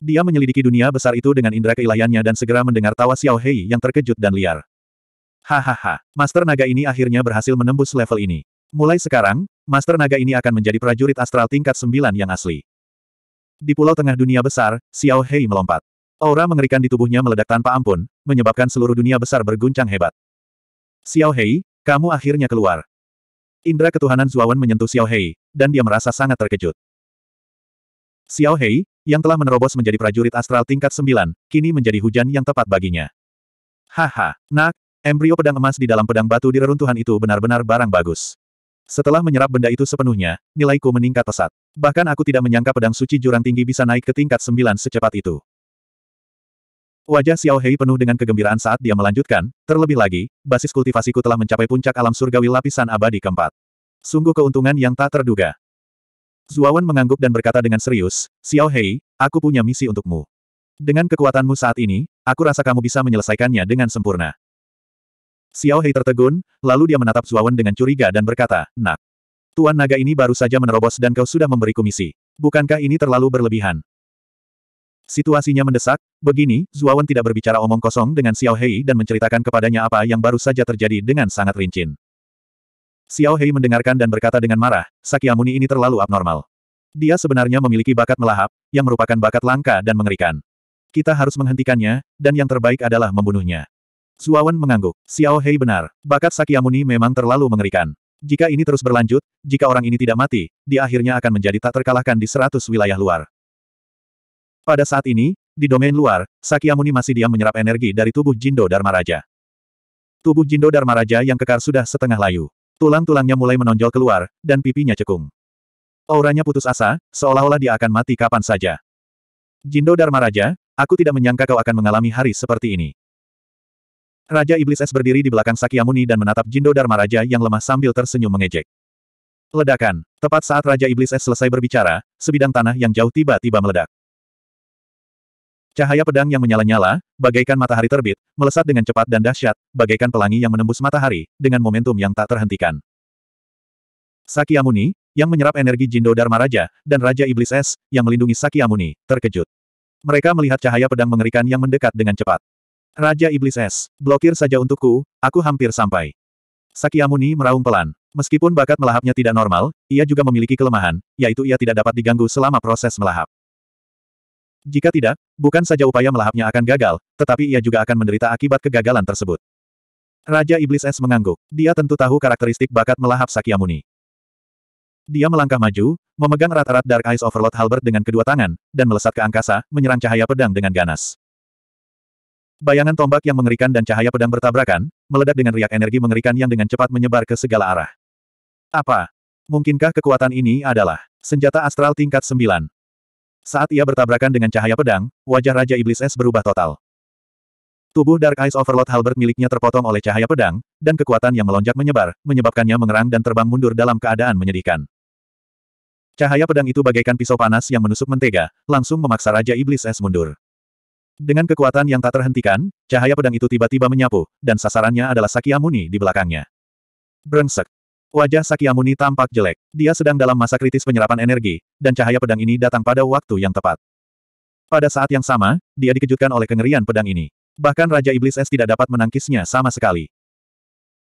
Dia menyelidiki dunia besar itu dengan indera keilahiannya dan segera mendengar tawa Xiao Hei yang terkejut dan liar. Hahaha, Master Naga ini akhirnya berhasil menembus level ini. Mulai sekarang, Master Naga ini akan menjadi prajurit astral tingkat 9 yang asli. Di pulau tengah dunia besar, Xiao Hei melompat. Aura mengerikan di tubuhnya meledak tanpa ampun, menyebabkan seluruh dunia besar berguncang hebat. Xiao Hei, kamu akhirnya keluar. Indra ketuhanan Zuawan menyentuh Xiao Hei, dan dia merasa sangat terkejut. Xiao Hei, yang telah menerobos menjadi prajurit astral tingkat 9, kini menjadi hujan yang tepat baginya. Haha, nak, embrio pedang emas di dalam pedang batu di reruntuhan itu benar-benar barang bagus. Setelah menyerap benda itu sepenuhnya, nilaiku meningkat pesat. Bahkan aku tidak menyangka pedang suci jurang tinggi bisa naik ke tingkat sembilan secepat itu. Wajah Xiao Hei penuh dengan kegembiraan saat dia melanjutkan, terlebih lagi, basis kultivasiku telah mencapai puncak alam surgawi lapisan abadi keempat. Sungguh keuntungan yang tak terduga. Zuawan mengangguk dan berkata dengan serius, Xiao Hei, aku punya misi untukmu. Dengan kekuatanmu saat ini, aku rasa kamu bisa menyelesaikannya dengan sempurna. Xiao Hei tertegun, lalu dia menatap Zuawan dengan curiga dan berkata, Nak. Tuan naga ini baru saja menerobos dan kau sudah memberi komisi, Bukankah ini terlalu berlebihan? Situasinya mendesak, begini, Zuawan tidak berbicara omong kosong dengan Xiao Hei dan menceritakan kepadanya apa yang baru saja terjadi dengan sangat rinci. Xiao Hei mendengarkan dan berkata dengan marah, Sakyamuni ini terlalu abnormal. Dia sebenarnya memiliki bakat melahap, yang merupakan bakat langka dan mengerikan. Kita harus menghentikannya, dan yang terbaik adalah membunuhnya. Zuawan mengangguk. Xiao Hei benar, bakat Sakyamuni memang terlalu mengerikan. Jika ini terus berlanjut, jika orang ini tidak mati, dia akhirnya akan menjadi tak terkalahkan di seratus wilayah luar. Pada saat ini, di domain luar, Sakyamuni masih diam menyerap energi dari tubuh Jindo Dharma Raja. Tubuh Jindo Dharma Raja yang kekar sudah setengah layu. Tulang-tulangnya mulai menonjol keluar, dan pipinya cekung. Auranya putus asa, seolah-olah dia akan mati kapan saja. Jindo Dharma Raja, aku tidak menyangka kau akan mengalami hari seperti ini. Raja Iblis Es berdiri di belakang Sakyamuni dan menatap Jindo Dharma Raja yang lemah sambil tersenyum mengejek. Ledakan. Tepat saat Raja Iblis Es selesai berbicara, sebidang tanah yang jauh tiba-tiba meledak. Cahaya pedang yang menyala-nyala, bagaikan matahari terbit, melesat dengan cepat dan dahsyat, bagaikan pelangi yang menembus matahari, dengan momentum yang tak terhentikan. Sakyamuni, yang menyerap energi Jindo Dharma Raja, dan Raja Iblis Es, yang melindungi Sakyamuni, terkejut. Mereka melihat cahaya pedang mengerikan yang mendekat dengan cepat. Raja Iblis S, blokir saja untukku, aku hampir sampai. Sakyamuni meraung pelan. Meskipun bakat melahapnya tidak normal, ia juga memiliki kelemahan, yaitu ia tidak dapat diganggu selama proses melahap. Jika tidak, bukan saja upaya melahapnya akan gagal, tetapi ia juga akan menderita akibat kegagalan tersebut. Raja Iblis S mengangguk. Dia tentu tahu karakteristik bakat melahap Sakyamuni. Dia melangkah maju, memegang rat-rat Dark Eyes Overlord Halbert dengan kedua tangan, dan melesat ke angkasa, menyerang cahaya pedang dengan ganas. Bayangan tombak yang mengerikan dan cahaya pedang bertabrakan, meledak dengan riak energi mengerikan yang dengan cepat menyebar ke segala arah. Apa? Mungkinkah kekuatan ini adalah senjata astral tingkat 9? Saat ia bertabrakan dengan cahaya pedang, wajah Raja Iblis S berubah total. Tubuh Dark Eyes Overlord Halbert miliknya terpotong oleh cahaya pedang, dan kekuatan yang melonjak menyebar, menyebabkannya mengerang dan terbang mundur dalam keadaan menyedihkan. Cahaya pedang itu bagaikan pisau panas yang menusuk mentega, langsung memaksa Raja Iblis S mundur. Dengan kekuatan yang tak terhentikan, cahaya pedang itu tiba-tiba menyapu, dan sasarannya adalah Sakyamuni di belakangnya. Brengsek. Wajah Sakyamuni tampak jelek. Dia sedang dalam masa kritis penyerapan energi, dan cahaya pedang ini datang pada waktu yang tepat. Pada saat yang sama, dia dikejutkan oleh kengerian pedang ini. Bahkan Raja Iblis Es tidak dapat menangkisnya sama sekali.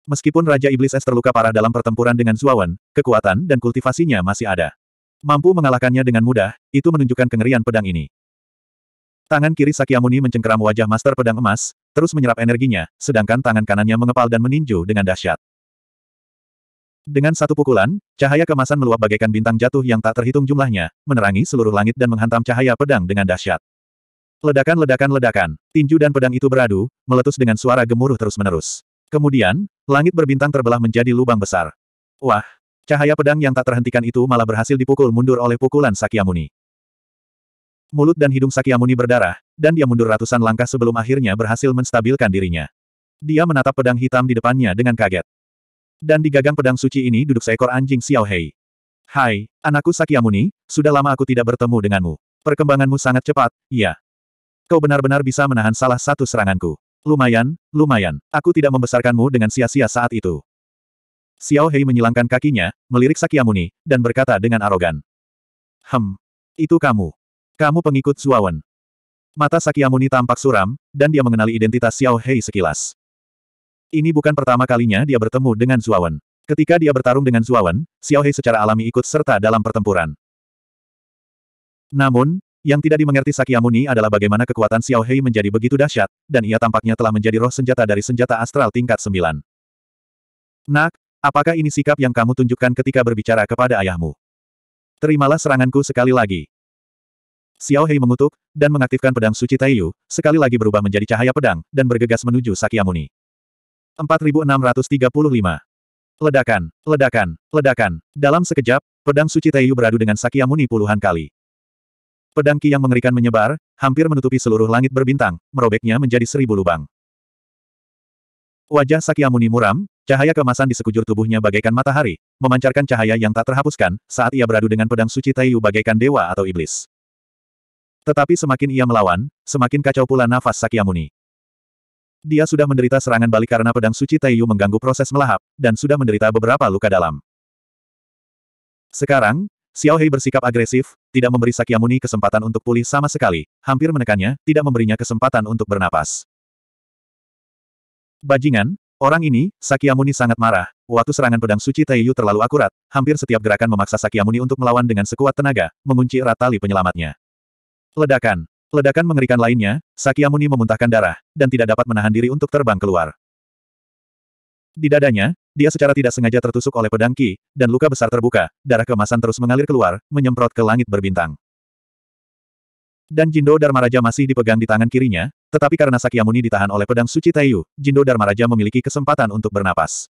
Meskipun Raja Iblis Es terluka parah dalam pertempuran dengan Zuawan, kekuatan dan kultivasinya masih ada. Mampu mengalahkannya dengan mudah, itu menunjukkan kengerian pedang ini. Tangan kiri Sakyamuni mencengkeram wajah Master Pedang Emas, terus menyerap energinya, sedangkan tangan kanannya mengepal dan meninju dengan dahsyat. Dengan satu pukulan, cahaya kemasan meluap bagaikan bintang jatuh yang tak terhitung jumlahnya, menerangi seluruh langit dan menghantam cahaya pedang dengan dahsyat. Ledakan-ledakan-ledakan, tinju dan pedang itu beradu, meletus dengan suara gemuruh terus-menerus. Kemudian, langit berbintang terbelah menjadi lubang besar. Wah, cahaya pedang yang tak terhentikan itu malah berhasil dipukul mundur oleh pukulan Sakyamuni. Mulut dan hidung Sakyamuni berdarah, dan dia mundur ratusan langkah sebelum akhirnya berhasil menstabilkan dirinya. Dia menatap pedang hitam di depannya dengan kaget. Dan di gagang pedang suci ini duduk seekor anjing Xiao Hei. Hai, anakku Sakyamuni, sudah lama aku tidak bertemu denganmu. Perkembanganmu sangat cepat, iya. Kau benar-benar bisa menahan salah satu seranganku. Lumayan, lumayan, aku tidak membesarkanmu dengan sia-sia saat itu. Xiao Hei menyilangkan kakinya, melirik Sakyamuni, dan berkata dengan arogan. Hem, itu kamu. Kamu pengikut Zuawan. Mata Sakyamuni tampak suram, dan dia mengenali identitas Xiao Hei sekilas. Ini bukan pertama kalinya dia bertemu dengan Zuawan. Ketika dia bertarung dengan Zuawan, Xiao Hei secara alami ikut serta dalam pertempuran. Namun, yang tidak dimengerti Sakyamuni adalah bagaimana kekuatan Xiao Hei menjadi begitu dahsyat, dan ia tampaknya telah menjadi roh senjata dari senjata astral tingkat 9. Nak, apakah ini sikap yang kamu tunjukkan ketika berbicara kepada ayahmu? Terimalah seranganku sekali lagi. Xiao Hei mengutuk, dan mengaktifkan pedang suci Taiyu, sekali lagi berubah menjadi cahaya pedang, dan bergegas menuju Sakyamuni. 4635. Ledakan, ledakan, ledakan. Dalam sekejap, pedang suci Taiyu beradu dengan Sakyamuni puluhan kali. Pedang Ki yang mengerikan menyebar, hampir menutupi seluruh langit berbintang, merobeknya menjadi seribu lubang. Wajah Sakyamuni muram, cahaya kemasan di sekujur tubuhnya bagaikan matahari, memancarkan cahaya yang tak terhapuskan, saat ia beradu dengan pedang suci Taiyu bagaikan dewa atau iblis. Tetapi semakin ia melawan, semakin kacau pula nafas Sakyamuni. Dia sudah menderita serangan balik karena pedang suci Taiyu mengganggu proses melahap, dan sudah menderita beberapa luka dalam. Sekarang, Xiao Hei bersikap agresif, tidak memberi Sakyamuni kesempatan untuk pulih sama sekali, hampir menekannya, tidak memberinya kesempatan untuk bernapas. Bajingan, orang ini, Sakyamuni sangat marah, waktu serangan pedang suci Taiyu terlalu akurat, hampir setiap gerakan memaksa Sakyamuni untuk melawan dengan sekuat tenaga, mengunci erat tali penyelamatnya. Ledakan. Ledakan mengerikan lainnya, Sakyamuni memuntahkan darah, dan tidak dapat menahan diri untuk terbang keluar. Di dadanya, dia secara tidak sengaja tertusuk oleh pedang Ki, dan luka besar terbuka, darah kemasan terus mengalir keluar, menyemprot ke langit berbintang. Dan Jindo Dharma Raja masih dipegang di tangan kirinya, tetapi karena Sakyamuni ditahan oleh pedang suci Taiyu, Jindo Dharma Raja memiliki kesempatan untuk bernapas.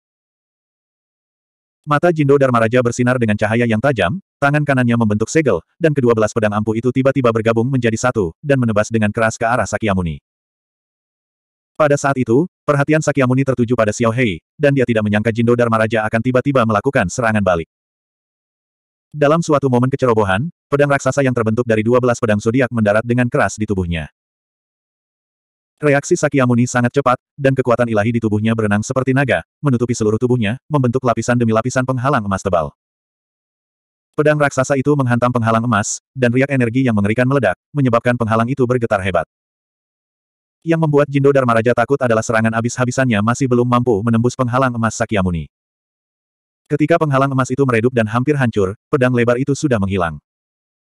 Mata Jindo Dharma Raja bersinar dengan cahaya yang tajam, Tangan kanannya membentuk segel, dan kedua belas pedang ampuh itu tiba-tiba bergabung menjadi satu, dan menebas dengan keras ke arah Sakyamuni. Pada saat itu, perhatian Sakyamuni tertuju pada Xiao Hei, dan dia tidak menyangka Jindo Dharma Raja akan tiba-tiba melakukan serangan balik. Dalam suatu momen kecerobohan, pedang raksasa yang terbentuk dari dua belas pedang zodiak mendarat dengan keras di tubuhnya. Reaksi Sakyamuni sangat cepat, dan kekuatan ilahi di tubuhnya berenang seperti naga, menutupi seluruh tubuhnya, membentuk lapisan demi lapisan penghalang emas tebal. Pedang raksasa itu menghantam penghalang emas, dan riak energi yang mengerikan meledak, menyebabkan penghalang itu bergetar hebat. Yang membuat Jindo Raja takut adalah serangan abis-habisannya masih belum mampu menembus penghalang emas Sakyamuni. Ketika penghalang emas itu meredup dan hampir hancur, pedang lebar itu sudah menghilang.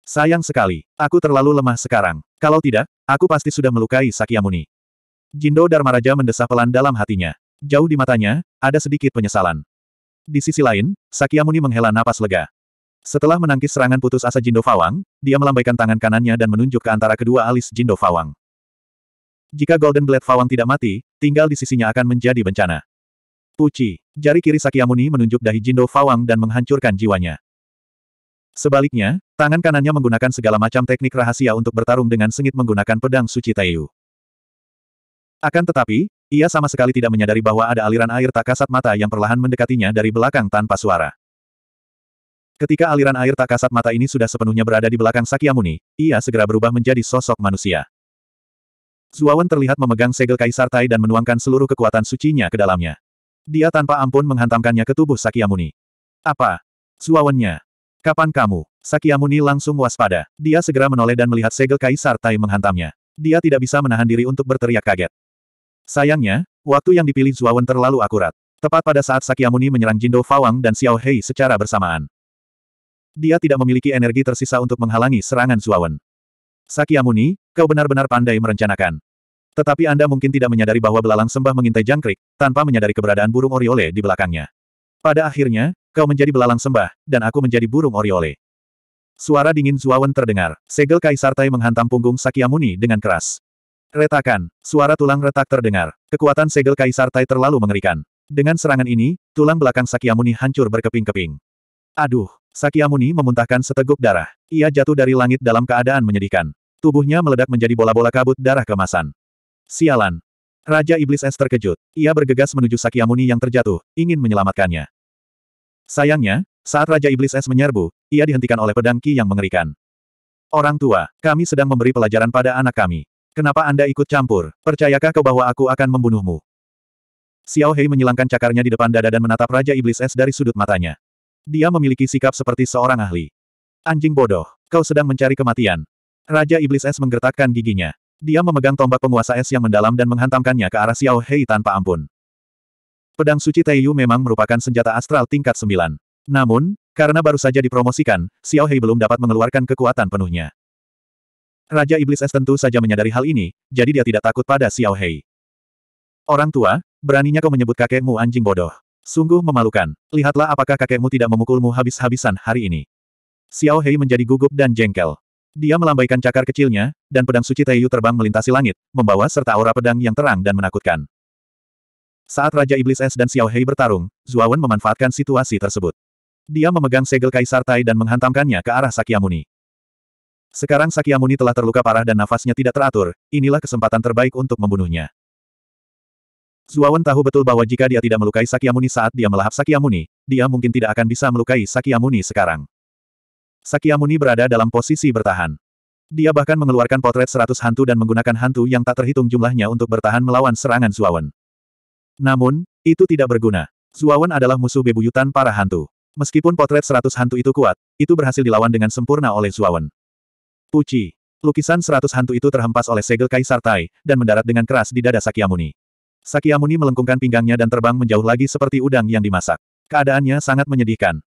Sayang sekali, aku terlalu lemah sekarang. Kalau tidak, aku pasti sudah melukai Sakyamuni. Jindo Raja mendesah pelan dalam hatinya. Jauh di matanya, ada sedikit penyesalan. Di sisi lain, Sakyamuni menghela napas lega. Setelah menangkis serangan putus asa Jindo Fawang, dia melambaikan tangan kanannya dan menunjuk ke antara kedua alis Jindo Fawang. Jika Golden Blade Fawang tidak mati, tinggal di sisinya akan menjadi bencana. Puci, jari kiri Sakyamuni menunjuk dahi Jindo Fawang dan menghancurkan jiwanya. Sebaliknya, tangan kanannya menggunakan segala macam teknik rahasia untuk bertarung dengan sengit menggunakan pedang suci Taiyu. Akan tetapi, ia sama sekali tidak menyadari bahwa ada aliran air tak kasat mata yang perlahan mendekatinya dari belakang tanpa suara. Ketika aliran air tak kasat mata ini sudah sepenuhnya berada di belakang Sakyamuni, ia segera berubah menjadi sosok manusia. Zuawan terlihat memegang segel kaisar Tai dan menuangkan seluruh kekuatan sucinya ke dalamnya. Dia tanpa ampun menghantamkannya ke tubuh Sakyamuni. Apa? Zuawannya. Kapan kamu? Sakyamuni langsung waspada. Dia segera menoleh dan melihat segel kaisar Tai menghantamnya. Dia tidak bisa menahan diri untuk berteriak kaget. Sayangnya, waktu yang dipilih Zuawan terlalu akurat. Tepat pada saat Sakyamuni menyerang Jindo Fawang dan Xiao Hei secara bersamaan dia tidak memiliki energi tersisa untuk menghalangi serangan Zuawan. Sakyamuni, kau benar-benar pandai merencanakan. Tetapi Anda mungkin tidak menyadari bahwa belalang sembah mengintai jangkrik, tanpa menyadari keberadaan burung oriole di belakangnya. Pada akhirnya, kau menjadi belalang sembah, dan aku menjadi burung oriole. Suara dingin Zuawan terdengar. Segel Kaisar Tai menghantam punggung Sakyamuni dengan keras. Retakan, suara tulang retak terdengar. Kekuatan segel Kaisar Tai terlalu mengerikan. Dengan serangan ini, tulang belakang Sakyamuni hancur berkeping-keping. Aduh, Sakyamuni memuntahkan seteguk darah. Ia jatuh dari langit dalam keadaan menyedihkan. Tubuhnya meledak menjadi bola-bola kabut darah kemasan. Sialan. Raja Iblis Es terkejut. Ia bergegas menuju Sakyamuni yang terjatuh, ingin menyelamatkannya. Sayangnya, saat Raja Iblis Es menyerbu, ia dihentikan oleh pedang Ki yang mengerikan. Orang tua, kami sedang memberi pelajaran pada anak kami. Kenapa Anda ikut campur? Percayakah kau bahwa aku akan membunuhmu? Xiao Hei menyilangkan cakarnya di depan dada dan menatap Raja Iblis Es dari sudut matanya. Dia memiliki sikap seperti seorang ahli. Anjing bodoh, kau sedang mencari kematian. Raja Iblis Es menggertakkan giginya. Dia memegang tombak penguasa es yang mendalam dan menghantamkannya ke arah Xiao Hei tanpa ampun. Pedang suci Teiyu memang merupakan senjata astral tingkat sembilan, Namun, karena baru saja dipromosikan, Xiao Hei belum dapat mengeluarkan kekuatan penuhnya. Raja Iblis Es tentu saja menyadari hal ini, jadi dia tidak takut pada Xiao Hei. Orang tua, beraninya kau menyebut kakekmu anjing bodoh. Sungguh memalukan. Lihatlah apakah kakekmu tidak memukulmu habis-habisan hari ini. Xiao Hei menjadi gugup dan jengkel. Dia melambaikan cakar kecilnya, dan pedang suci Taiyu terbang melintasi langit, membawa serta aura pedang yang terang dan menakutkan. Saat Raja Iblis Es dan Xiao Hei bertarung, Zuawan memanfaatkan situasi tersebut. Dia memegang segel Kaisar Tai dan menghantamkannya ke arah Sakyamuni. Sekarang Sakyamuni telah terluka parah dan nafasnya tidak teratur, inilah kesempatan terbaik untuk membunuhnya. Zuawan tahu betul bahwa jika dia tidak melukai Sakyamuni saat dia melahap Sakyamuni, dia mungkin tidak akan bisa melukai Sakyamuni sekarang. Sakyamuni berada dalam posisi bertahan. Dia bahkan mengeluarkan potret seratus hantu dan menggunakan hantu yang tak terhitung jumlahnya untuk bertahan melawan serangan Zuawan. Namun, itu tidak berguna. Zuawan adalah musuh bebuyutan para hantu. Meskipun potret seratus hantu itu kuat, itu berhasil dilawan dengan sempurna oleh Zuawan. Puci. Lukisan seratus hantu itu terhempas oleh segel Kaisar Tai, dan mendarat dengan keras di dada Sakyamuni. Sakyamuni melengkungkan pinggangnya dan terbang menjauh lagi seperti udang yang dimasak. Keadaannya sangat menyedihkan.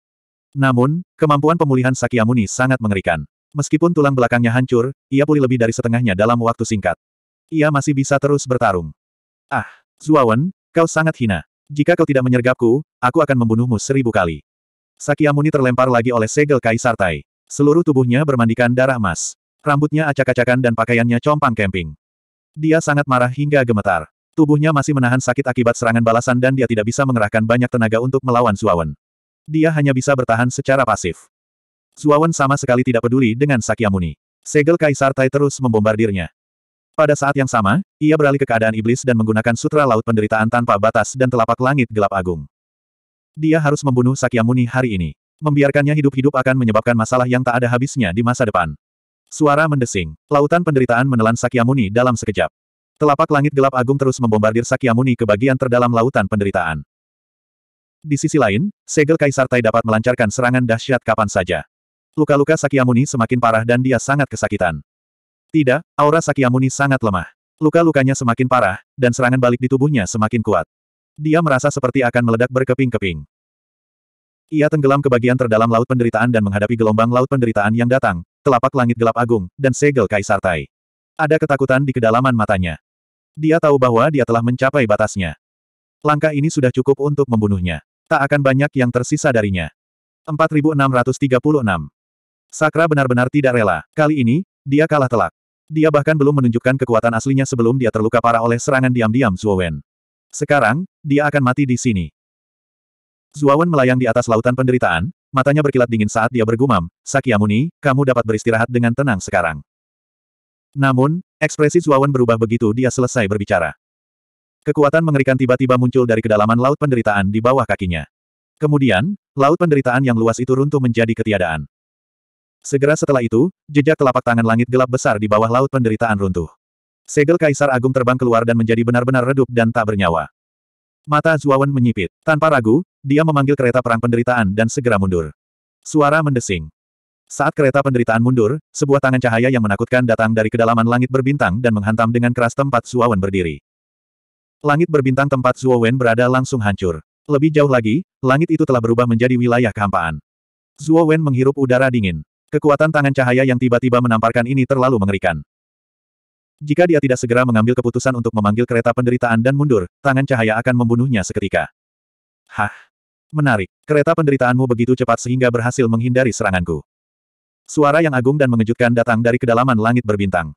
Namun, kemampuan pemulihan Sakyamuni sangat mengerikan. Meskipun tulang belakangnya hancur, ia pulih lebih dari setengahnya dalam waktu singkat. Ia masih bisa terus bertarung. Ah, Zuawan, kau sangat hina. Jika kau tidak menyergapku, aku akan membunuhmu seribu kali. Sakyamuni terlempar lagi oleh segel Kaisar Tai. Seluruh tubuhnya bermandikan darah emas. Rambutnya acak-acakan dan pakaiannya compang kemping. Dia sangat marah hingga gemetar. Tubuhnya masih menahan sakit akibat serangan balasan dan dia tidak bisa mengerahkan banyak tenaga untuk melawan Zuawan. Dia hanya bisa bertahan secara pasif. Zuawan sama sekali tidak peduli dengan Sakyamuni. Segel Kaisar Tai terus membombardirnya. Pada saat yang sama, ia beralih ke keadaan iblis dan menggunakan sutra laut penderitaan tanpa batas dan telapak langit gelap agung. Dia harus membunuh Sakyamuni hari ini. Membiarkannya hidup-hidup akan menyebabkan masalah yang tak ada habisnya di masa depan. Suara mendesing. Lautan penderitaan menelan Sakyamuni dalam sekejap. Telapak langit gelap agung terus membombardir Sakyamuni ke bagian terdalam lautan penderitaan. Di sisi lain, segel Kaisar Tai dapat melancarkan serangan dahsyat kapan saja. Luka-luka Sakyamuni semakin parah dan dia sangat kesakitan. Tidak, aura Sakyamuni sangat lemah. Luka-lukanya semakin parah, dan serangan balik di tubuhnya semakin kuat. Dia merasa seperti akan meledak berkeping-keping. Ia tenggelam ke bagian terdalam laut penderitaan dan menghadapi gelombang laut penderitaan yang datang, telapak langit gelap agung, dan segel Kaisar Tai. Ada ketakutan di kedalaman matanya. Dia tahu bahwa dia telah mencapai batasnya. Langkah ini sudah cukup untuk membunuhnya. Tak akan banyak yang tersisa darinya. 4636 Sakra benar-benar tidak rela. Kali ini, dia kalah telak. Dia bahkan belum menunjukkan kekuatan aslinya sebelum dia terluka parah oleh serangan diam-diam Zuowen. Sekarang, dia akan mati di sini. Zuowen melayang di atas lautan penderitaan, matanya berkilat dingin saat dia bergumam, Sakyamuni, kamu dapat beristirahat dengan tenang sekarang. Namun, Ekspresi Zuawan berubah begitu dia selesai berbicara. Kekuatan mengerikan tiba-tiba muncul dari kedalaman laut penderitaan di bawah kakinya. Kemudian, laut penderitaan yang luas itu runtuh menjadi ketiadaan. Segera setelah itu, jejak telapak tangan langit gelap besar di bawah laut penderitaan runtuh. Segel Kaisar Agung terbang keluar dan menjadi benar-benar redup dan tak bernyawa. Mata Zuawan menyipit. Tanpa ragu, dia memanggil kereta perang penderitaan dan segera mundur. Suara mendesing. Saat kereta penderitaan mundur, sebuah tangan cahaya yang menakutkan datang dari kedalaman langit berbintang dan menghantam dengan keras tempat Zuowen berdiri. Langit berbintang tempat Zuowen berada langsung hancur. Lebih jauh lagi, langit itu telah berubah menjadi wilayah kehampaan. Zuowen menghirup udara dingin. Kekuatan tangan cahaya yang tiba-tiba menamparkan ini terlalu mengerikan. Jika dia tidak segera mengambil keputusan untuk memanggil kereta penderitaan dan mundur, tangan cahaya akan membunuhnya seketika. Hah? Menarik. Kereta penderitaanmu begitu cepat sehingga berhasil menghindari seranganku. Suara yang agung dan mengejutkan datang dari kedalaman langit berbintang.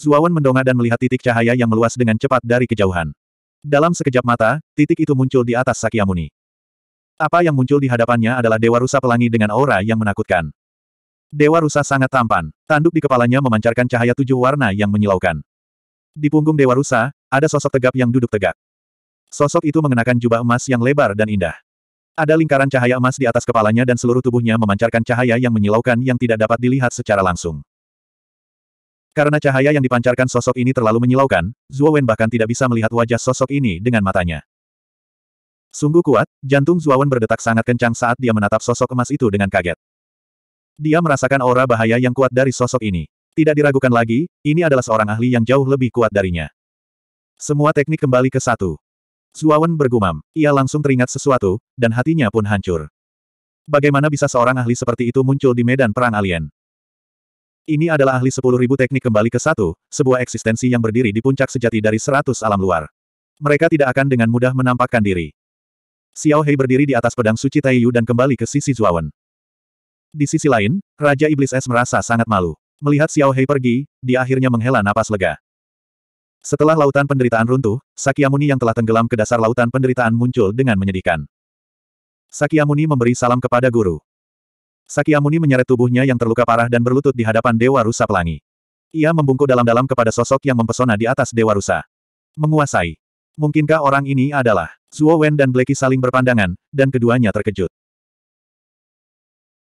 Zuawan mendongak dan melihat titik cahaya yang meluas dengan cepat dari kejauhan. Dalam sekejap mata, titik itu muncul di atas Sakyamuni. Apa yang muncul di hadapannya adalah Dewa Rusa Pelangi dengan aura yang menakutkan. Dewa Rusa sangat tampan, tanduk di kepalanya memancarkan cahaya tujuh warna yang menyilaukan. Di punggung Dewa Rusa, ada sosok tegap yang duduk tegak. Sosok itu mengenakan jubah emas yang lebar dan indah. Ada lingkaran cahaya emas di atas kepalanya dan seluruh tubuhnya memancarkan cahaya yang menyilaukan yang tidak dapat dilihat secara langsung. Karena cahaya yang dipancarkan sosok ini terlalu menyilaukan, Zhuo Wen bahkan tidak bisa melihat wajah sosok ini dengan matanya. Sungguh kuat, jantung Zhuo Wen berdetak sangat kencang saat dia menatap sosok emas itu dengan kaget. Dia merasakan aura bahaya yang kuat dari sosok ini. Tidak diragukan lagi, ini adalah seorang ahli yang jauh lebih kuat darinya. Semua teknik kembali ke satu. Zuawan bergumam. Ia langsung teringat sesuatu, dan hatinya pun hancur. Bagaimana bisa seorang ahli seperti itu muncul di medan perang alien? Ini adalah ahli 10.000 teknik kembali ke satu, sebuah eksistensi yang berdiri di puncak sejati dari seratus alam luar. Mereka tidak akan dengan mudah menampakkan diri. Xiao Hei berdiri di atas pedang suci Taiyu dan kembali ke sisi Zuawan. Di sisi lain, Raja Iblis Es merasa sangat malu. Melihat Xiao Hei pergi, dia akhirnya menghela napas lega. Setelah lautan penderitaan runtuh, Sakyamuni yang telah tenggelam ke dasar lautan penderitaan muncul dengan menyedihkan. Sakyamuni memberi salam kepada guru. Sakyamuni menyeret tubuhnya yang terluka parah dan berlutut di hadapan Dewa Rusa Pelangi. Ia membungkuk dalam-dalam kepada sosok yang mempesona di atas Dewa Rusa. Menguasai. Mungkinkah orang ini adalah Zuo Wen dan Blacky saling berpandangan, dan keduanya terkejut.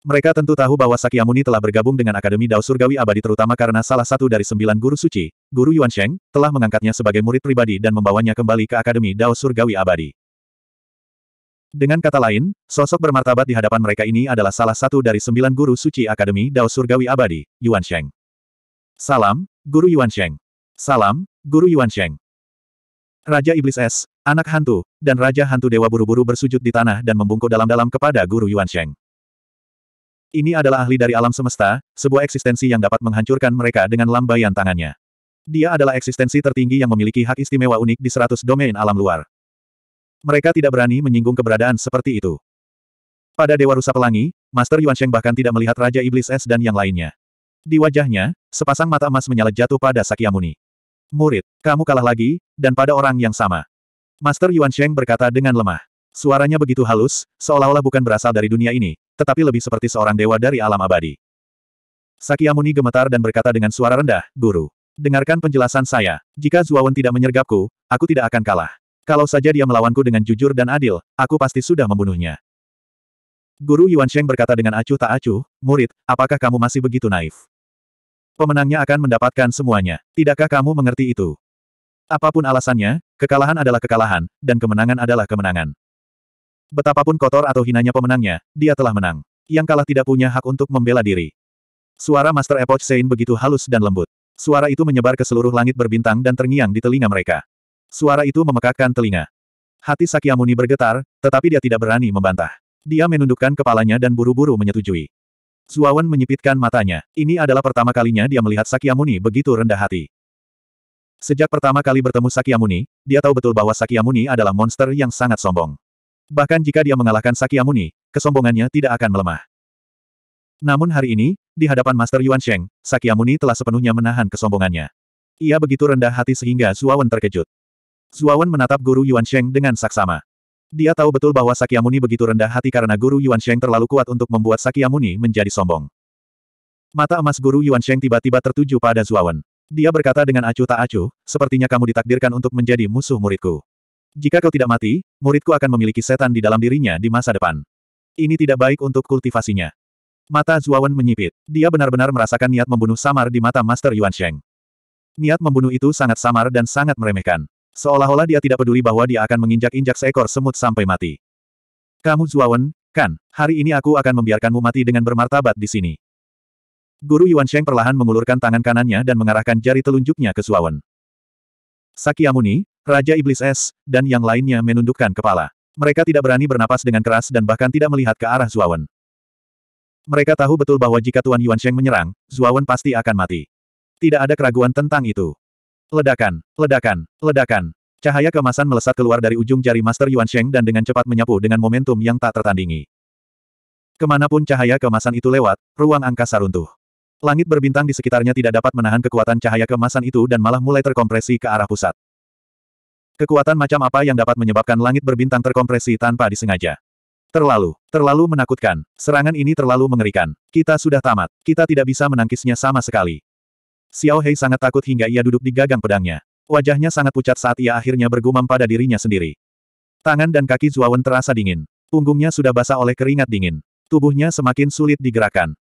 Mereka tentu tahu bahwa Sakyamuni telah bergabung dengan Akademi Dao Surgawi Abadi terutama karena salah satu dari sembilan guru suci, Guru Yuan Sheng, telah mengangkatnya sebagai murid pribadi dan membawanya kembali ke Akademi Dao Surgawi Abadi. Dengan kata lain, sosok bermartabat di hadapan mereka ini adalah salah satu dari sembilan guru suci Akademi Dao Surgawi Abadi, Yuan Sheng. Salam, Guru Yuan Sheng. Salam, Guru Yuan Sheng. Raja Iblis Es, anak hantu, dan Raja Hantu Dewa buru-buru bersujud di tanah dan membungkuk dalam-dalam kepada Guru Yuan Sheng. Ini adalah ahli dari alam semesta, sebuah eksistensi yang dapat menghancurkan mereka dengan lambaian tangannya. Dia adalah eksistensi tertinggi yang memiliki hak istimewa unik di seratus domain alam luar. Mereka tidak berani menyinggung keberadaan seperti itu. Pada Dewa Rusa Pelangi, Master Yuan Sheng bahkan tidak melihat Raja Iblis Es dan yang lainnya. Di wajahnya, sepasang mata emas menyala jatuh pada Sakyamuni. Murid, kamu kalah lagi, dan pada orang yang sama. Master Yuan Sheng berkata dengan lemah. Suaranya begitu halus, seolah-olah bukan berasal dari dunia ini, tetapi lebih seperti seorang dewa dari alam abadi. Sakyamuni gemetar dan berkata dengan suara rendah, Guru, dengarkan penjelasan saya, jika Zuawan tidak menyergapku, aku tidak akan kalah. Kalau saja dia melawanku dengan jujur dan adil, aku pasti sudah membunuhnya. Guru Yuan Sheng berkata dengan acuh tak acuh, murid, apakah kamu masih begitu naif? Pemenangnya akan mendapatkan semuanya. Tidakkah kamu mengerti itu? Apapun alasannya, kekalahan adalah kekalahan, dan kemenangan adalah kemenangan. Betapapun kotor atau hinanya pemenangnya, dia telah menang. Yang kalah tidak punya hak untuk membela diri. Suara Master Epoch Sein begitu halus dan lembut. Suara itu menyebar ke seluruh langit berbintang dan terngiang di telinga mereka. Suara itu memekakkan telinga. Hati Sakyamuni bergetar, tetapi dia tidak berani membantah. Dia menundukkan kepalanya dan buru-buru menyetujui. Zuawan menyipitkan matanya. Ini adalah pertama kalinya dia melihat Sakyamuni begitu rendah hati. Sejak pertama kali bertemu Sakyamuni, dia tahu betul bahwa Sakyamuni adalah monster yang sangat sombong. Bahkan jika dia mengalahkan Sakyamuni, kesombongannya tidak akan melemah. Namun hari ini, di hadapan Master Yuan Sheng, Sakyamuni telah sepenuhnya menahan kesombongannya. Ia begitu rendah hati sehingga Zuawan terkejut. Zuawan menatap guru Yuan Sheng dengan saksama. Dia tahu betul bahwa Sakyamuni begitu rendah hati karena guru Yuan Sheng terlalu kuat untuk membuat Sakyamuni menjadi sombong. Mata emas guru Yuan Sheng tiba-tiba tertuju pada Zuawan. Dia berkata dengan acuh tak acuh, sepertinya kamu ditakdirkan untuk menjadi musuh muridku. Jika kau tidak mati, muridku akan memiliki setan di dalam dirinya di masa depan. Ini tidak baik untuk kultivasinya. Mata Zuawan menyipit. Dia benar-benar merasakan niat membunuh samar di mata Master Yuan Sheng. Niat membunuh itu sangat samar dan sangat meremehkan. Seolah-olah dia tidak peduli bahwa dia akan menginjak-injak seekor semut sampai mati. Kamu Zuawan, kan, hari ini aku akan membiarkanmu mati dengan bermartabat di sini. Guru Yuan Sheng perlahan mengulurkan tangan kanannya dan mengarahkan jari telunjuknya ke Zuawan. Sakyamuni, Raja Iblis Es, dan yang lainnya menundukkan kepala. Mereka tidak berani bernapas dengan keras dan bahkan tidak melihat ke arah Zuawan. Mereka tahu betul bahwa jika Tuan Yuan Sheng menyerang, Zuawan pasti akan mati. Tidak ada keraguan tentang itu. Ledakan, ledakan, ledakan. Cahaya kemasan melesat keluar dari ujung jari Master Yuan Sheng dan dengan cepat menyapu dengan momentum yang tak tertandingi. Kemanapun cahaya kemasan itu lewat, ruang angkasa runtuh. Langit berbintang di sekitarnya tidak dapat menahan kekuatan cahaya kemasan itu dan malah mulai terkompresi ke arah pusat. Kekuatan macam apa yang dapat menyebabkan langit berbintang terkompresi tanpa disengaja? Terlalu, terlalu menakutkan. Serangan ini terlalu mengerikan. Kita sudah tamat. Kita tidak bisa menangkisnya sama sekali. Xiao Hei sangat takut hingga ia duduk di gagang pedangnya. Wajahnya sangat pucat saat ia akhirnya bergumam pada dirinya sendiri. Tangan dan kaki Zuawan terasa dingin. Punggungnya sudah basah oleh keringat dingin. Tubuhnya semakin sulit digerakkan.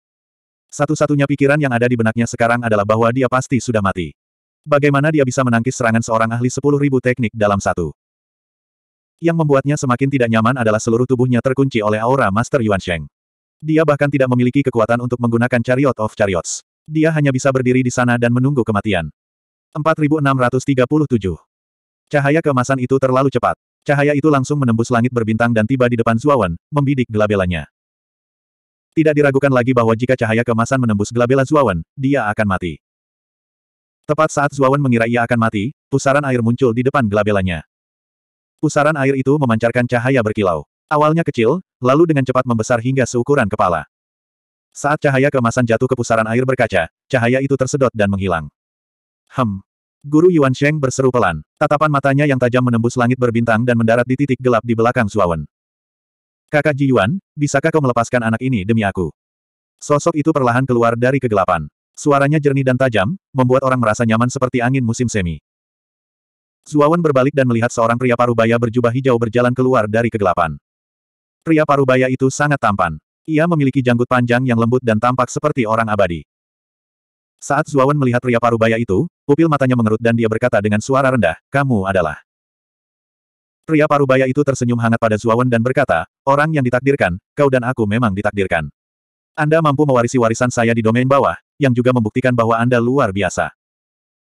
Satu-satunya pikiran yang ada di benaknya sekarang adalah bahwa dia pasti sudah mati. Bagaimana dia bisa menangkis serangan seorang ahli sepuluh ribu teknik dalam satu? Yang membuatnya semakin tidak nyaman adalah seluruh tubuhnya terkunci oleh aura Master Yuan Sheng. Dia bahkan tidak memiliki kekuatan untuk menggunakan Chariot of Chariots. Dia hanya bisa berdiri di sana dan menunggu kematian. 4637 Cahaya kemasan itu terlalu cepat. Cahaya itu langsung menembus langit berbintang dan tiba di depan Zuawan, membidik gelabelanya. Tidak diragukan lagi bahwa jika cahaya kemasan menembus gelabela Zuawan, dia akan mati. Tepat saat Zuawan mengira ia akan mati, pusaran air muncul di depan gelabelanya. Pusaran air itu memancarkan cahaya berkilau. Awalnya kecil, lalu dengan cepat membesar hingga seukuran kepala. Saat cahaya kemasan jatuh ke pusaran air berkaca, cahaya itu tersedot dan menghilang. Hem. Guru Yuan Sheng berseru pelan. Tatapan matanya yang tajam menembus langit berbintang dan mendarat di titik gelap di belakang Zuawan. Kakak Ji Yuan, bisakah kau melepaskan anak ini demi aku? Sosok itu perlahan keluar dari kegelapan. Suaranya jernih dan tajam, membuat orang merasa nyaman seperti angin musim semi. Zuawan berbalik dan melihat seorang pria parubaya berjubah hijau berjalan keluar dari kegelapan. Pria parubaya itu sangat tampan. Ia memiliki janggut panjang yang lembut dan tampak seperti orang abadi. Saat Zuawan melihat pria parubaya itu, pupil matanya mengerut dan dia berkata dengan suara rendah, kamu adalah. Pria parubaya itu tersenyum hangat pada Zuawan dan berkata, orang yang ditakdirkan, kau dan aku memang ditakdirkan. Anda mampu mewarisi warisan saya di domain bawah, yang juga membuktikan bahwa Anda luar biasa.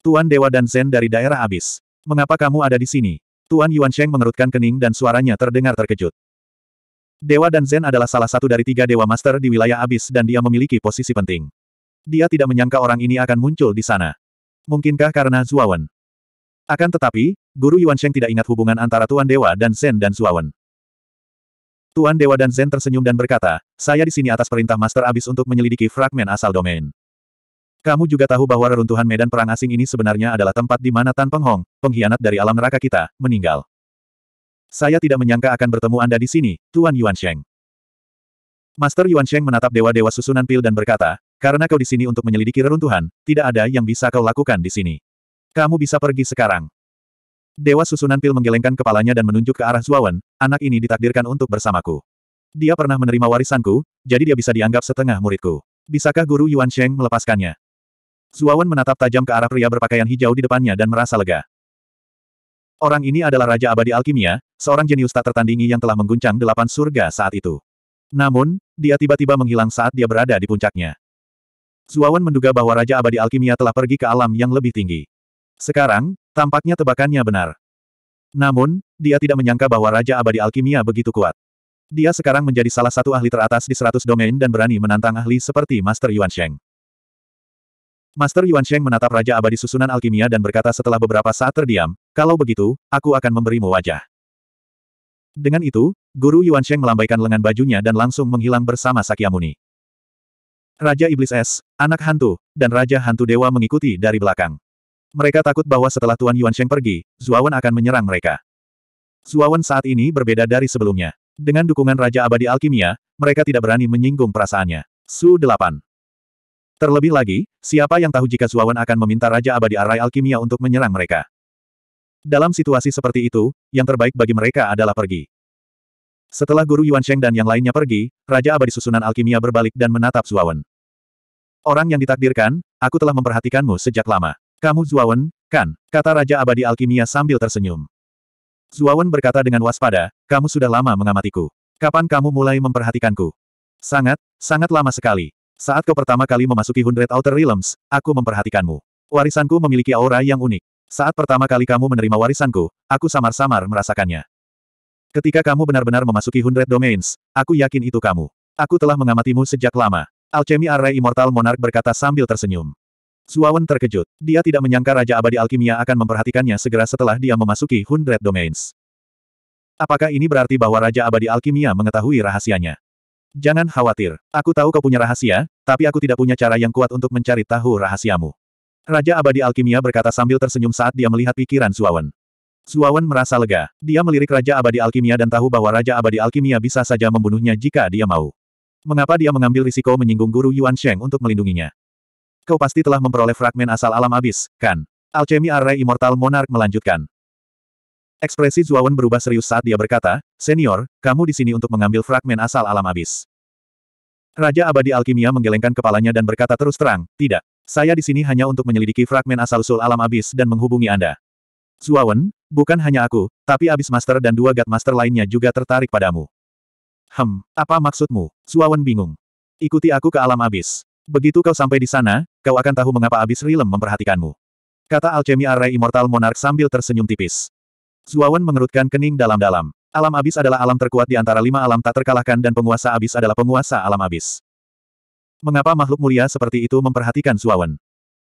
Tuan Dewa dan Zen dari daerah abis. Mengapa kamu ada di sini? Tuan Yuan Sheng mengerutkan kening dan suaranya terdengar terkejut. Dewa dan Zen adalah salah satu dari tiga Dewa Master di wilayah abis dan dia memiliki posisi penting. Dia tidak menyangka orang ini akan muncul di sana. Mungkinkah karena Zuawan? Akan tetapi, Guru Yuan Sheng tidak ingat hubungan antara Tuan Dewa dan Zen dan Zuawan. Tuan Dewa dan Zen tersenyum dan berkata, saya di sini atas perintah Master Abis untuk menyelidiki fragmen asal domain. Kamu juga tahu bahwa reruntuhan medan perang asing ini sebenarnya adalah tempat di mana Tan Penghong, pengkhianat dari alam neraka kita, meninggal. Saya tidak menyangka akan bertemu Anda di sini, Tuan Yuan Sheng. Master Yuan Sheng menatap dewa-dewa susunan pil dan berkata, karena kau di sini untuk menyelidiki reruntuhan, tidak ada yang bisa kau lakukan di sini. Kamu bisa pergi sekarang. Dewa susunan pil menggelengkan kepalanya dan menunjuk ke arah Zuawan, anak ini ditakdirkan untuk bersamaku. Dia pernah menerima warisanku, jadi dia bisa dianggap setengah muridku. Bisakah guru Yuan Sheng melepaskannya? Zuawan menatap tajam ke arah pria berpakaian hijau di depannya dan merasa lega. Orang ini adalah Raja Abadi Alkimia, seorang jenius tak tertandingi yang telah mengguncang delapan surga saat itu. Namun, dia tiba-tiba menghilang saat dia berada di puncaknya. Zuawan menduga bahwa Raja Abadi Alkimia telah pergi ke alam yang lebih tinggi. Sekarang, tampaknya tebakannya benar. Namun, dia tidak menyangka bahwa Raja Abadi Alkimia begitu kuat. Dia sekarang menjadi salah satu ahli teratas di seratus domain dan berani menantang ahli seperti Master Yuan Sheng. Master Yuan Sheng menatap Raja Abadi Susunan Alkimia dan berkata setelah beberapa saat terdiam, kalau begitu, aku akan memberimu wajah. Dengan itu, Guru Yuan Sheng melambaikan lengan bajunya dan langsung menghilang bersama Sakyamuni. Raja Iblis Es, anak hantu, dan Raja Hantu Dewa mengikuti dari belakang. Mereka takut bahwa setelah Tuan Yuan Sheng pergi, Zuawan akan menyerang mereka. Zuawan saat ini berbeda dari sebelumnya. Dengan dukungan Raja Abadi Alkimia, mereka tidak berani menyinggung perasaannya. Su 8 Terlebih lagi, siapa yang tahu jika Zuawan akan meminta Raja Abadi Arai Alkimia untuk menyerang mereka. Dalam situasi seperti itu, yang terbaik bagi mereka adalah pergi. Setelah Guru Yuan Sheng dan yang lainnya pergi, Raja Abadi Susunan Alkimia berbalik dan menatap Zuawan. Orang yang ditakdirkan, aku telah memperhatikanmu sejak lama. Kamu Zuawan, kan? Kata Raja Abadi Alkimia sambil tersenyum. Zuawan berkata dengan waspada, kamu sudah lama mengamatiku. Kapan kamu mulai memperhatikanku? Sangat, sangat lama sekali. Saat kau pertama kali memasuki Hundred Outer Realms, aku memperhatikanmu. Warisanku memiliki aura yang unik. Saat pertama kali kamu menerima warisanku, aku samar-samar merasakannya. Ketika kamu benar-benar memasuki Hundred Domains, aku yakin itu kamu. Aku telah mengamatimu sejak lama. Alchemy Array Immortal Monarch berkata sambil tersenyum. Zuawan terkejut. Dia tidak menyangka Raja Abadi Alkimia akan memperhatikannya segera setelah dia memasuki Hundred Domains. Apakah ini berarti bahwa Raja Abadi Alkimia mengetahui rahasianya? Jangan khawatir, aku tahu kau punya rahasia, tapi aku tidak punya cara yang kuat untuk mencari tahu rahasiamu. Raja Abadi Alkimia berkata sambil tersenyum saat dia melihat pikiran Zuawan. Zuawan merasa lega. Dia melirik Raja Abadi Alkimia dan tahu bahwa Raja Abadi Alkimia bisa saja membunuhnya jika dia mau. Mengapa dia mengambil risiko menyinggung guru Yuan Sheng untuk melindunginya? Kau pasti telah memperoleh fragmen asal alam abis, kan? Alchemy Array Immortal Monarch melanjutkan. Ekspresi Zuawan berubah serius saat dia berkata, Senior, kamu di sini untuk mengambil fragmen asal alam abis. Raja Abadi Alkimia menggelengkan kepalanya dan berkata terus terang, tidak. Saya di sini hanya untuk menyelidiki fragmen asal-usul alam abis dan menghubungi Anda. Zuawan, bukan hanya aku, tapi Abis Master dan dua God Master lainnya juga tertarik padamu. Hem, apa maksudmu? Zuawan bingung. Ikuti aku ke alam abis. Begitu kau sampai di sana, kau akan tahu mengapa Abis Rilem memperhatikanmu. Kata Alchemy Array Immortal Monarch sambil tersenyum tipis. Zuawan mengerutkan kening dalam-dalam. Alam abis adalah alam terkuat di antara lima alam tak terkalahkan dan penguasa abis adalah penguasa alam abis. Mengapa makhluk mulia seperti itu memperhatikan Zuawan?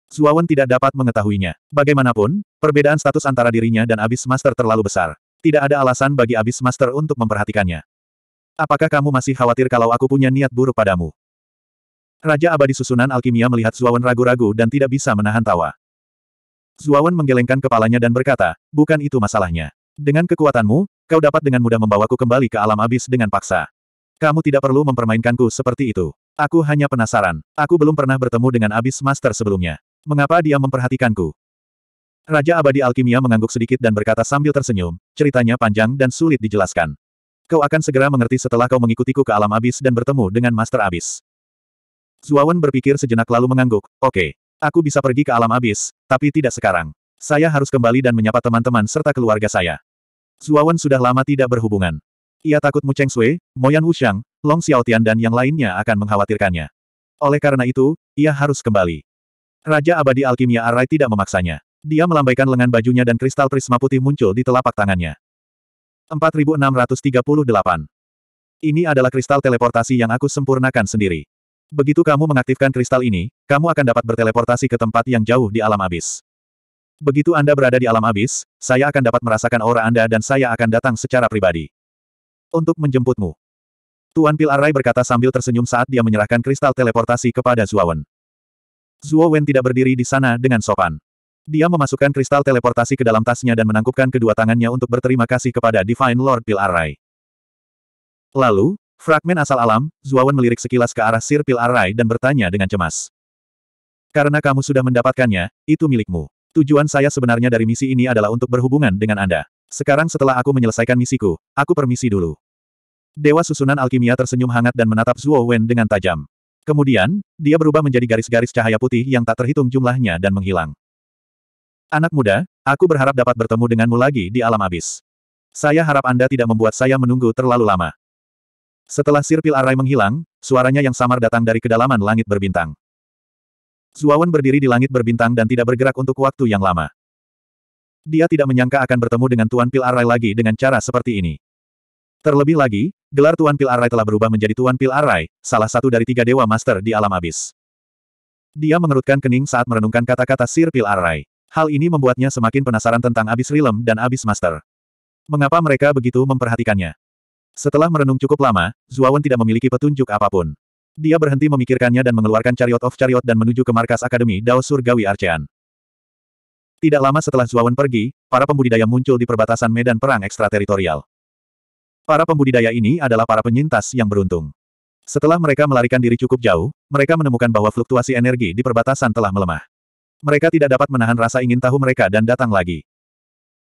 Zuawan tidak dapat mengetahuinya. Bagaimanapun, perbedaan status antara dirinya dan abis master terlalu besar. Tidak ada alasan bagi abis master untuk memperhatikannya. Apakah kamu masih khawatir kalau aku punya niat buruk padamu? Raja abadi susunan alkimia melihat Zuawan ragu-ragu dan tidak bisa menahan tawa. Zuawan menggelengkan kepalanya dan berkata, bukan itu masalahnya. Dengan kekuatanmu, kau dapat dengan mudah membawaku kembali ke alam abis dengan paksa. Kamu tidak perlu mempermainkanku seperti itu. Aku hanya penasaran. Aku belum pernah bertemu dengan abis master sebelumnya. Mengapa dia memperhatikanku? Raja Abadi Alkimia mengangguk sedikit dan berkata sambil tersenyum, ceritanya panjang dan sulit dijelaskan. Kau akan segera mengerti setelah kau mengikutiku ke alam abis dan bertemu dengan Master Abis. Zuawan berpikir sejenak lalu mengangguk, oke. Okay. Aku bisa pergi ke alam abis, tapi tidak sekarang. Saya harus kembali dan menyapa teman-teman serta keluarga saya. Zuawan sudah lama tidak berhubungan. Ia takut Mu Cheng Sui, Moyan Wuxiang, Long Xiaotian dan yang lainnya akan mengkhawatirkannya. Oleh karena itu, ia harus kembali. Raja Abadi Alkimia Arai tidak memaksanya. Dia melambaikan lengan bajunya dan kristal prisma putih muncul di telapak tangannya. 4638. Ini adalah kristal teleportasi yang aku sempurnakan sendiri. Begitu kamu mengaktifkan kristal ini, kamu akan dapat berteleportasi ke tempat yang jauh di alam abis. Begitu Anda berada di alam abis, saya akan dapat merasakan aura Anda dan saya akan datang secara pribadi. Untuk menjemputmu. Tuan Pil Arai berkata sambil tersenyum saat dia menyerahkan kristal teleportasi kepada Zuawan. Wen tidak berdiri di sana dengan sopan. Dia memasukkan kristal teleportasi ke dalam tasnya dan menangkupkan kedua tangannya untuk berterima kasih kepada Divine Lord Pil Arai. Lalu, Fragmen asal alam, Zuawan melirik sekilas ke arah Sir Pil Arai dan bertanya dengan cemas. Karena kamu sudah mendapatkannya, itu milikmu. Tujuan saya sebenarnya dari misi ini adalah untuk berhubungan dengan Anda. Sekarang setelah aku menyelesaikan misiku, aku permisi dulu. Dewa susunan alkimia tersenyum hangat dan menatap Zuo Wen dengan tajam. Kemudian, dia berubah menjadi garis-garis cahaya putih yang tak terhitung jumlahnya dan menghilang. Anak muda, aku berharap dapat bertemu denganmu lagi di alam abis. Saya harap Anda tidak membuat saya menunggu terlalu lama. Setelah sirpil arai menghilang, suaranya yang samar datang dari kedalaman langit berbintang. Zuawan berdiri di langit berbintang dan tidak bergerak untuk waktu yang lama. Dia tidak menyangka akan bertemu dengan Tuan Pil Arai lagi dengan cara seperti ini. Terlebih lagi, gelar Tuan Pil Arai telah berubah menjadi Tuan Pil Arai, salah satu dari tiga Dewa Master di alam abis. Dia mengerutkan kening saat merenungkan kata-kata Sir Pil Arai. Hal ini membuatnya semakin penasaran tentang abis Rilem dan abis Master. Mengapa mereka begitu memperhatikannya? Setelah merenung cukup lama, Zuawan tidak memiliki petunjuk apapun. Dia berhenti memikirkannya dan mengeluarkan Chariot of Chariot dan menuju ke markas Akademi Dao Surgawi Archean. Tidak lama setelah Zuawan pergi, para pembudidaya muncul di perbatasan medan perang ekstrateritorial. Para pembudidaya ini adalah para penyintas yang beruntung. Setelah mereka melarikan diri cukup jauh, mereka menemukan bahwa fluktuasi energi di perbatasan telah melemah. Mereka tidak dapat menahan rasa ingin tahu mereka dan datang lagi.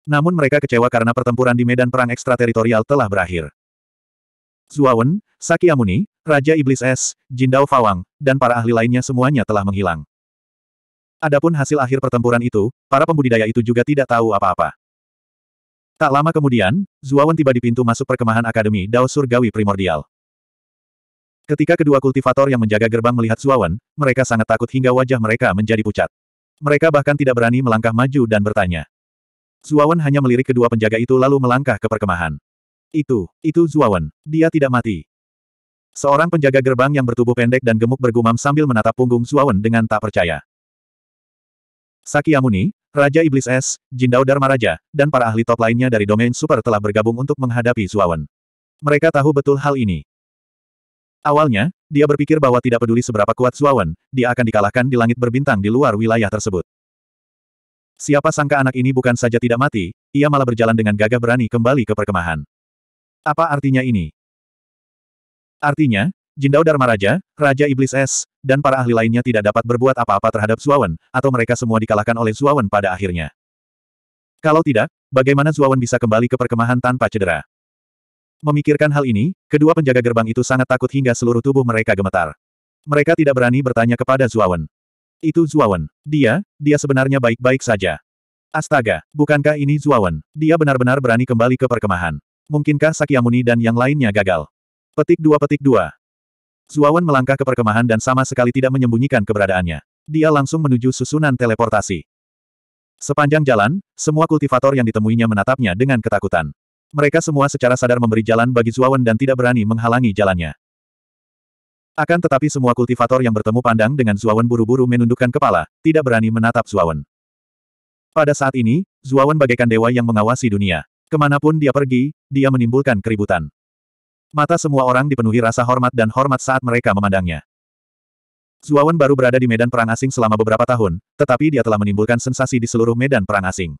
Namun mereka kecewa karena pertempuran di medan perang ekstrateritorial telah berakhir. Zuawan, Sakyamuni, Raja Iblis Es, Jindao Fawang, dan para ahli lainnya semuanya telah menghilang. Adapun hasil akhir pertempuran itu, para pembudidaya itu juga tidak tahu apa-apa. Tak lama kemudian, Zuawan tiba di pintu masuk perkemahan Akademi Dao Surgawi Primordial. Ketika kedua kultivator yang menjaga gerbang melihat Zuawan, mereka sangat takut hingga wajah mereka menjadi pucat. Mereka bahkan tidak berani melangkah maju dan bertanya. Zuawan hanya melirik kedua penjaga itu lalu melangkah ke perkemahan. Itu, itu Zuawan. Dia tidak mati. Seorang penjaga gerbang yang bertubuh pendek dan gemuk bergumam sambil menatap punggung Zuawan dengan tak percaya. Sakyamuni, Raja Iblis Es, Jindao Dharma Raja, dan para ahli top lainnya dari domain super telah bergabung untuk menghadapi Zuawan. Mereka tahu betul hal ini. Awalnya, dia berpikir bahwa tidak peduli seberapa kuat Zuawan, dia akan dikalahkan di langit berbintang di luar wilayah tersebut. Siapa sangka anak ini bukan saja tidak mati, ia malah berjalan dengan gagah berani kembali ke perkemahan. Apa artinya ini? Artinya, Jindao Raja, Raja Iblis Es, dan para ahli lainnya tidak dapat berbuat apa-apa terhadap Zuawan, atau mereka semua dikalahkan oleh Zuawan pada akhirnya. Kalau tidak, bagaimana Zuawan bisa kembali ke perkemahan tanpa cedera? Memikirkan hal ini, kedua penjaga gerbang itu sangat takut hingga seluruh tubuh mereka gemetar. Mereka tidak berani bertanya kepada Zuawan. Itu Zuawan. Dia, dia sebenarnya baik-baik saja. Astaga, bukankah ini Zuawan? Dia benar-benar berani kembali ke perkemahan. Mungkinkah Sakyamuni dan yang lainnya gagal? Petik dua petik dua. Zuawan melangkah ke perkemahan dan sama sekali tidak menyembunyikan keberadaannya. Dia langsung menuju susunan teleportasi. Sepanjang jalan, semua kultivator yang ditemuinya menatapnya dengan ketakutan. Mereka semua secara sadar memberi jalan bagi Zuawan dan tidak berani menghalangi jalannya. Akan tetapi semua kultivator yang bertemu pandang dengan Zuawan buru-buru menundukkan kepala, tidak berani menatap Zuawan. Pada saat ini, Zuawan bagaikan dewa yang mengawasi dunia. Kemanapun dia pergi, dia menimbulkan keributan. Mata semua orang dipenuhi rasa hormat dan hormat saat mereka memandangnya. Zuawan baru berada di medan perang asing selama beberapa tahun, tetapi dia telah menimbulkan sensasi di seluruh medan perang asing.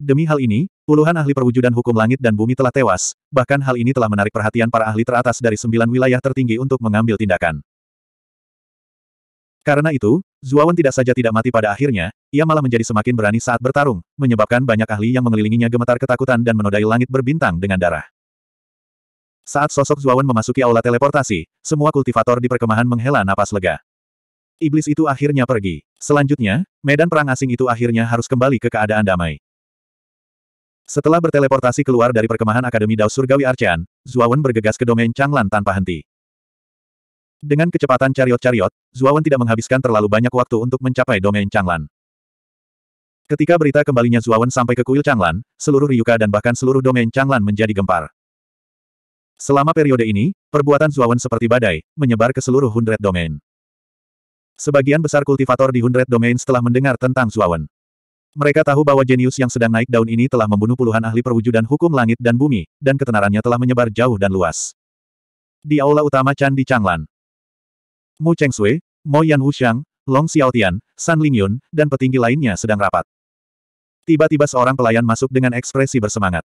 Demi hal ini, puluhan ahli perwujudan hukum langit dan bumi telah tewas, bahkan hal ini telah menarik perhatian para ahli teratas dari sembilan wilayah tertinggi untuk mengambil tindakan. Karena itu, Zuawan tidak saja tidak mati pada akhirnya, ia malah menjadi semakin berani saat bertarung, menyebabkan banyak ahli yang mengelilinginya gemetar ketakutan dan menodai langit berbintang dengan darah. Saat sosok Zuawan memasuki aula teleportasi, semua kultivator di perkemahan menghela napas lega. Iblis itu akhirnya pergi. Selanjutnya, medan perang asing itu akhirnya harus kembali ke keadaan damai. Setelah berteleportasi keluar dari perkemahan Akademi Dao Surgawi Arcean, Zuawan bergegas ke domain Changlan tanpa henti. Dengan kecepatan cariot-cariot, Zuawan tidak menghabiskan terlalu banyak waktu untuk mencapai domain Changlan. Ketika berita kembalinya Zuawan sampai ke kuil Changlan, seluruh Ryuka dan bahkan seluruh domain Changlan menjadi gempar. Selama periode ini, perbuatan Zuawan seperti badai, menyebar ke seluruh Hundred Domain. Sebagian besar kultivator di Hundred Domain setelah mendengar tentang Zuawan. Mereka tahu bahwa jenius yang sedang naik daun ini telah membunuh puluhan ahli perwujudan hukum langit dan bumi, dan ketenarannya telah menyebar jauh dan luas. Di aula utama Candi Changlan, Mu Cheng Sui, Mo Yan Wuxiang, Long Xiaotian, San Lingyun, dan petinggi lainnya sedang rapat. Tiba-tiba seorang pelayan masuk dengan ekspresi bersemangat.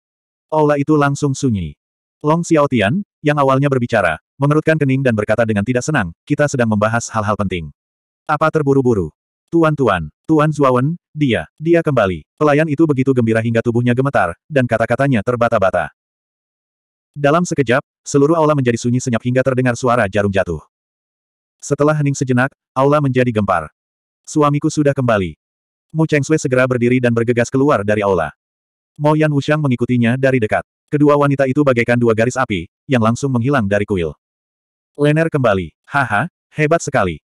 Aula itu langsung sunyi. Long Xiaotian, yang awalnya berbicara, mengerutkan kening dan berkata dengan tidak senang, kita sedang membahas hal-hal penting. Apa terburu-buru? Tuan-tuan, Tuan Zuawan, dia, dia kembali. Pelayan itu begitu gembira hingga tubuhnya gemetar, dan kata-katanya terbata-bata. Dalam sekejap, seluruh aula menjadi sunyi senyap hingga terdengar suara jarum jatuh. Setelah hening sejenak, aula menjadi gempar. Suamiku sudah kembali. Mu Chengsui segera berdiri dan bergegas keluar dari aula. Mo Yan Wuxiang mengikutinya dari dekat. Kedua wanita itu bagaikan dua garis api, yang langsung menghilang dari kuil. Lener kembali. Haha, hebat sekali.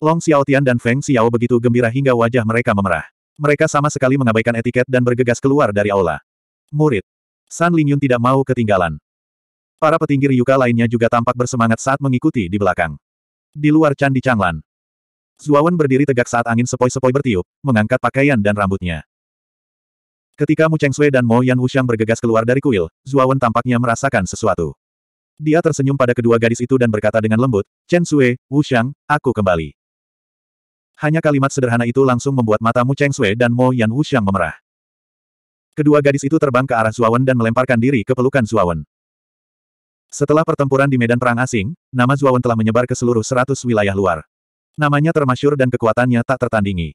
Long Xiaotian dan Feng Xiao begitu gembira hingga wajah mereka memerah. Mereka sama sekali mengabaikan etiket dan bergegas keluar dari aula. Murid. San Lingyun tidak mau ketinggalan. Para petinggi Ryuka lainnya juga tampak bersemangat saat mengikuti di belakang. Di luar Candi Changlan, Zuawan berdiri tegak saat angin sepoi-sepoi bertiup, mengangkat pakaian dan rambutnya. Ketika Mu Cheng Sui dan Mo Yan Wuxiang bergegas keluar dari kuil, Zuawan tampaknya merasakan sesuatu. Dia tersenyum pada kedua gadis itu dan berkata dengan lembut, Chen Sui, Wu aku kembali. Hanya kalimat sederhana itu langsung membuat mata Mu Cheng Sui dan Mo Yan Wu memerah. Kedua gadis itu terbang ke arah Zuawan dan melemparkan diri ke pelukan Zuawan. Setelah pertempuran di medan perang asing, nama Zuawan telah menyebar ke seluruh seratus wilayah luar. Namanya termasyur dan kekuatannya tak tertandingi.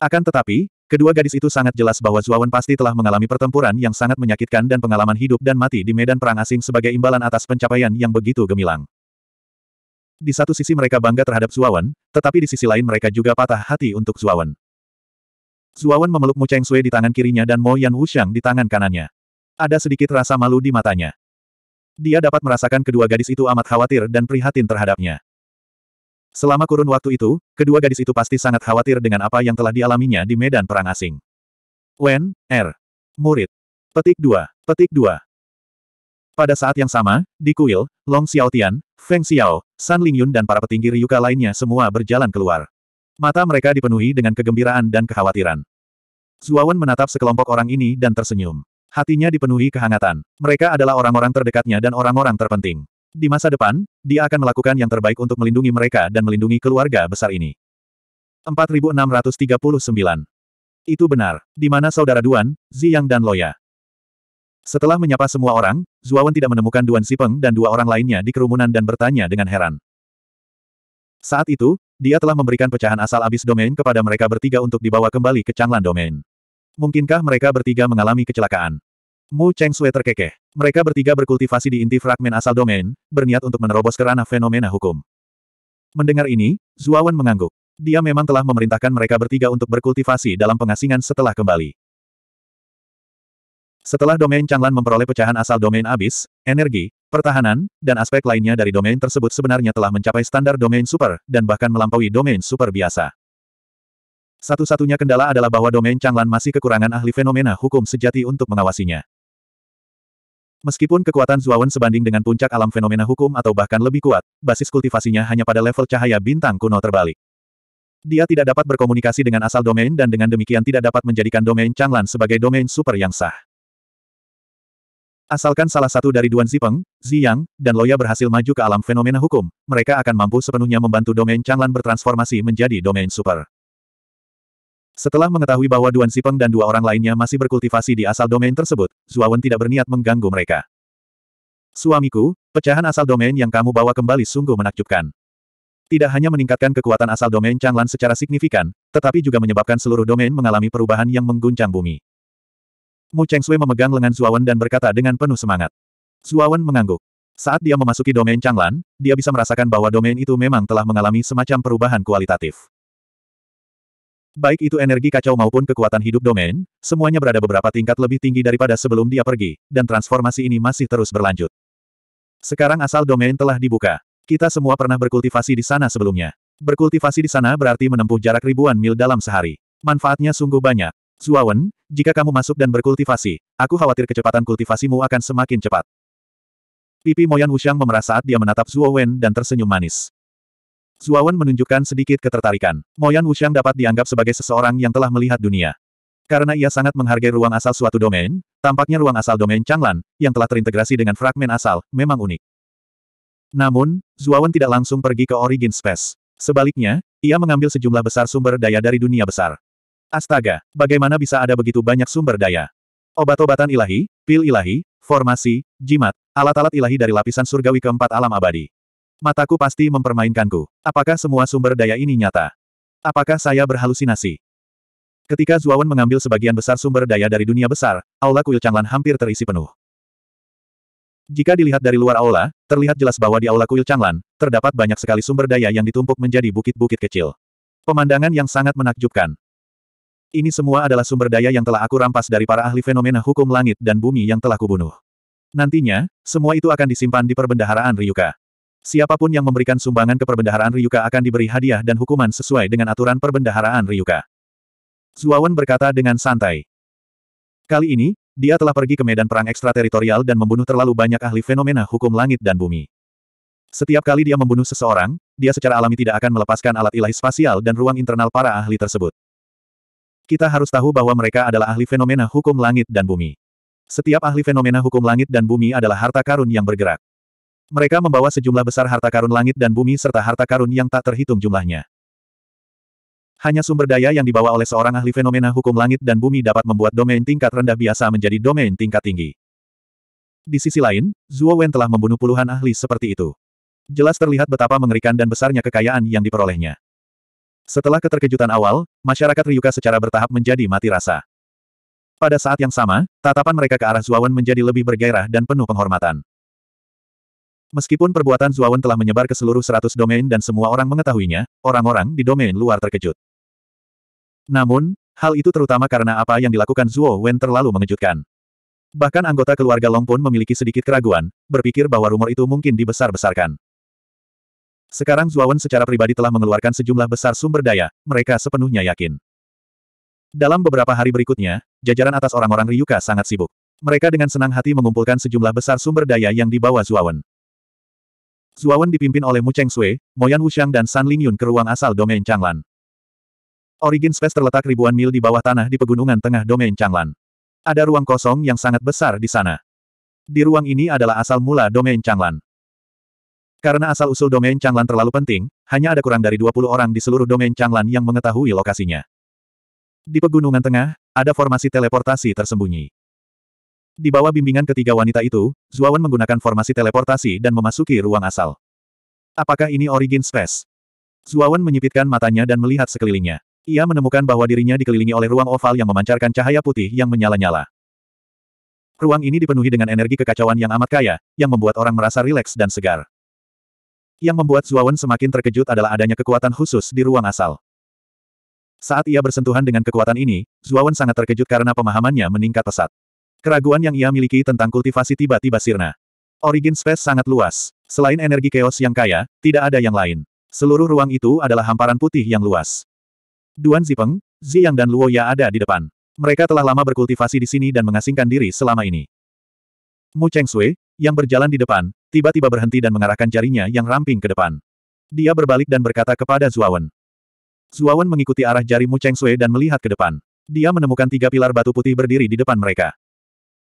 Akan tetapi, kedua gadis itu sangat jelas bahwa Zuawan pasti telah mengalami pertempuran yang sangat menyakitkan dan pengalaman hidup dan mati di medan perang asing sebagai imbalan atas pencapaian yang begitu gemilang. Di satu sisi mereka bangga terhadap Zuawan, tetapi di sisi lain mereka juga patah hati untuk Zuawan. Zuawan memeluk Mu Cheng Sui di tangan kirinya dan Mo Yan Wuxiang di tangan kanannya. Ada sedikit rasa malu di matanya. Dia dapat merasakan kedua gadis itu amat khawatir dan prihatin terhadapnya. Selama kurun waktu itu, kedua gadis itu pasti sangat khawatir dengan apa yang telah dialaminya di medan perang asing. Wen, Er, Murid. Petik 2. Petik 2. Pada saat yang sama, di kuil, Long Xiaotian, Feng Xiao, San Lingyun dan para petinggi Ryuka lainnya semua berjalan keluar. Mata mereka dipenuhi dengan kegembiraan dan kekhawatiran. Zuawan menatap sekelompok orang ini dan tersenyum. Hatinya dipenuhi kehangatan. Mereka adalah orang-orang terdekatnya dan orang-orang terpenting. Di masa depan, dia akan melakukan yang terbaik untuk melindungi mereka dan melindungi keluarga besar ini. 4639. Itu benar. Di mana saudara Duan, Ziyang dan Loya? Setelah menyapa semua orang, Zuawan tidak menemukan Duan Sipeng dan dua orang lainnya di kerumunan dan bertanya dengan heran. Saat itu, dia telah memberikan pecahan asal abis domain kepada mereka bertiga untuk dibawa kembali ke Changlan Domain. Mungkinkah mereka bertiga mengalami kecelakaan? Mu Cheng Sui terkekeh. Mereka bertiga berkultivasi di inti fragmen asal domain, berniat untuk menerobos ke ranah fenomena hukum. Mendengar ini, Zuawan mengangguk. Dia memang telah memerintahkan mereka bertiga untuk berkultivasi dalam pengasingan setelah kembali. Setelah domain Changlan memperoleh pecahan asal domain abis, energi, pertahanan, dan aspek lainnya dari domain tersebut sebenarnya telah mencapai standar domain super, dan bahkan melampaui domain super biasa. Satu-satunya kendala adalah bahwa domain Changlan masih kekurangan ahli fenomena hukum sejati untuk mengawasinya. Meskipun kekuatan Zuawan sebanding dengan puncak alam fenomena hukum atau bahkan lebih kuat, basis kultivasinya hanya pada level cahaya bintang kuno terbalik. Dia tidak dapat berkomunikasi dengan asal domain dan dengan demikian tidak dapat menjadikan domain Changlan sebagai domain super yang sah. Asalkan salah satu dari Duan Zipeng, Ziyang, dan Loya berhasil maju ke alam fenomena hukum, mereka akan mampu sepenuhnya membantu domain Changlan bertransformasi menjadi domain super. Setelah mengetahui bahwa Duan Sipeng dan dua orang lainnya masih berkultivasi di asal domain tersebut, Zuawan tidak berniat mengganggu mereka. Suamiku, pecahan asal domain yang kamu bawa kembali sungguh menakjubkan. Tidak hanya meningkatkan kekuatan asal domain Changlan secara signifikan, tetapi juga menyebabkan seluruh domain mengalami perubahan yang mengguncang bumi. Mu Cheng Sui memegang lengan Zuawan dan berkata dengan penuh semangat. Zuawan mengangguk. Saat dia memasuki domain Changlan, dia bisa merasakan bahwa domain itu memang telah mengalami semacam perubahan kualitatif. Baik itu energi kacau maupun kekuatan hidup domain, semuanya berada beberapa tingkat lebih tinggi daripada sebelum dia pergi, dan transformasi ini masih terus berlanjut. Sekarang asal domain telah dibuka. Kita semua pernah berkultivasi di sana sebelumnya. Berkultivasi di sana berarti menempuh jarak ribuan mil dalam sehari. Manfaatnya sungguh banyak. Zuawan, jika kamu masuk dan berkultivasi, aku khawatir kecepatan kultivasimu akan semakin cepat. Pipi Moyan Wuxiang memerah saat dia menatap Zuo dan tersenyum manis. Zuawan menunjukkan sedikit ketertarikan. Moyan Wuxiang dapat dianggap sebagai seseorang yang telah melihat dunia. Karena ia sangat menghargai ruang asal suatu domain, tampaknya ruang asal domain Changlan, yang telah terintegrasi dengan fragmen asal, memang unik. Namun, Zuawan tidak langsung pergi ke Origin Space. Sebaliknya, ia mengambil sejumlah besar sumber daya dari dunia besar. Astaga, bagaimana bisa ada begitu banyak sumber daya? Obat-obatan ilahi, pil ilahi, formasi, jimat, alat-alat ilahi dari lapisan surgawi keempat alam abadi. Mataku pasti mempermainkanku. Apakah semua sumber daya ini nyata? Apakah saya berhalusinasi? Ketika Zuawan mengambil sebagian besar sumber daya dari dunia besar, aula kuil Changlan hampir terisi penuh. Jika dilihat dari luar aula, terlihat jelas bahwa di aula kuil Changlan, terdapat banyak sekali sumber daya yang ditumpuk menjadi bukit-bukit kecil. Pemandangan yang sangat menakjubkan. Ini semua adalah sumber daya yang telah aku rampas dari para ahli fenomena hukum langit dan bumi yang telah kubunuh. Nantinya, semua itu akan disimpan di perbendaharaan Ryuka. Siapapun yang memberikan sumbangan ke perbendaharaan Ryuka akan diberi hadiah dan hukuman sesuai dengan aturan perbendaharaan Ryuka. Zuawan berkata dengan santai. Kali ini, dia telah pergi ke medan perang ekstrateritorial dan membunuh terlalu banyak ahli fenomena hukum langit dan bumi. Setiap kali dia membunuh seseorang, dia secara alami tidak akan melepaskan alat ilahi spasial dan ruang internal para ahli tersebut. Kita harus tahu bahwa mereka adalah ahli fenomena hukum langit dan bumi. Setiap ahli fenomena hukum langit dan bumi adalah harta karun yang bergerak. Mereka membawa sejumlah besar harta karun langit dan bumi serta harta karun yang tak terhitung jumlahnya. Hanya sumber daya yang dibawa oleh seorang ahli fenomena hukum langit dan bumi dapat membuat domain tingkat rendah biasa menjadi domain tingkat tinggi. Di sisi lain, Zhuo Wen telah membunuh puluhan ahli seperti itu. Jelas terlihat betapa mengerikan dan besarnya kekayaan yang diperolehnya. Setelah keterkejutan awal, masyarakat Ryuka secara bertahap menjadi mati rasa. Pada saat yang sama, tatapan mereka ke arah Wen menjadi lebih bergairah dan penuh penghormatan. Meskipun perbuatan Zuawan telah menyebar ke seluruh seratus domain dan semua orang mengetahuinya, orang-orang di domain luar terkejut. Namun, hal itu terutama karena apa yang dilakukan Zuo Wen terlalu mengejutkan. Bahkan anggota keluarga Long pun memiliki sedikit keraguan, berpikir bahwa rumor itu mungkin dibesar-besarkan. Sekarang Zuawan secara pribadi telah mengeluarkan sejumlah besar sumber daya, mereka sepenuhnya yakin. Dalam beberapa hari berikutnya, jajaran atas orang-orang Ryuka sangat sibuk. Mereka dengan senang hati mengumpulkan sejumlah besar sumber daya yang dibawa Zuawan. Zuawan dipimpin oleh Mu Cheng Sui, Moyan Wuxiang dan San Lingyun ke ruang asal domain Changlan. Origin Space terletak ribuan mil di bawah tanah di pegunungan tengah domain Changlan. Ada ruang kosong yang sangat besar di sana. Di ruang ini adalah asal mula domain Changlan. Karena asal-usul domain Changlan terlalu penting, hanya ada kurang dari 20 orang di seluruh domain Changlan yang mengetahui lokasinya. Di pegunungan tengah, ada formasi teleportasi tersembunyi. Di bawah bimbingan ketiga wanita itu, Zuawan menggunakan formasi teleportasi dan memasuki ruang asal. Apakah ini origin space? Zuawan menyipitkan matanya dan melihat sekelilingnya. Ia menemukan bahwa dirinya dikelilingi oleh ruang oval yang memancarkan cahaya putih yang menyala-nyala. Ruang ini dipenuhi dengan energi kekacauan yang amat kaya, yang membuat orang merasa rileks dan segar. Yang membuat Zuawan semakin terkejut adalah adanya kekuatan khusus di ruang asal. Saat ia bersentuhan dengan kekuatan ini, Zuawan sangat terkejut karena pemahamannya meningkat pesat. Keraguan yang ia miliki tentang kultivasi tiba-tiba sirna. Origin Space sangat luas. Selain energi chaos yang kaya, tidak ada yang lain. Seluruh ruang itu adalah hamparan putih yang luas. Duan Zipeng, Ziyang dan Luo Ya ada di depan. Mereka telah lama berkultivasi di sini dan mengasingkan diri selama ini. Mu Cheng Sui, yang berjalan di depan, tiba-tiba berhenti dan mengarahkan jarinya yang ramping ke depan. Dia berbalik dan berkata kepada Zuawan. Zuawan mengikuti arah jari Mu Cheng Sui dan melihat ke depan. Dia menemukan tiga pilar batu putih berdiri di depan mereka.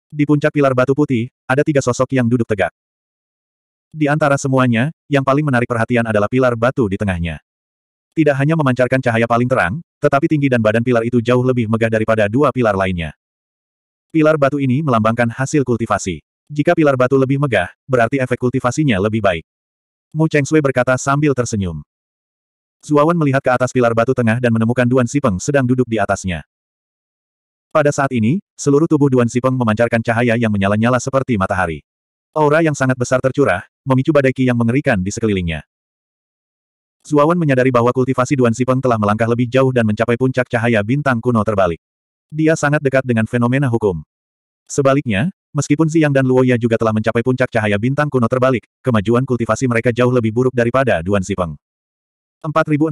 Di puncak pilar batu putih, ada tiga sosok yang duduk tegak. Di antara semuanya, yang paling menarik perhatian adalah pilar batu di tengahnya. Tidak hanya memancarkan cahaya paling terang, tetapi tinggi dan badan pilar itu jauh lebih megah daripada dua pilar lainnya. Pilar batu ini melambangkan hasil kultivasi. Jika pilar batu lebih megah, berarti efek kultivasinya lebih baik. Mu Cheng Sui berkata sambil tersenyum. Zuawan melihat ke atas pilar batu tengah dan menemukan Duan Sipeng sedang duduk di atasnya. Pada saat ini, seluruh tubuh Duan Sipeng memancarkan cahaya yang menyala-nyala seperti matahari. Aura yang sangat besar tercurah, memicu badai ki yang mengerikan di sekelilingnya. Zuawan menyadari bahwa kultivasi Duan Sipeng telah melangkah lebih jauh dan mencapai puncak cahaya bintang kuno terbalik. Dia sangat dekat dengan fenomena hukum. Sebaliknya, meskipun Ziyang dan Luoya juga telah mencapai puncak cahaya bintang kuno terbalik, kemajuan kultivasi mereka jauh lebih buruk daripada Duan Sipeng. 4640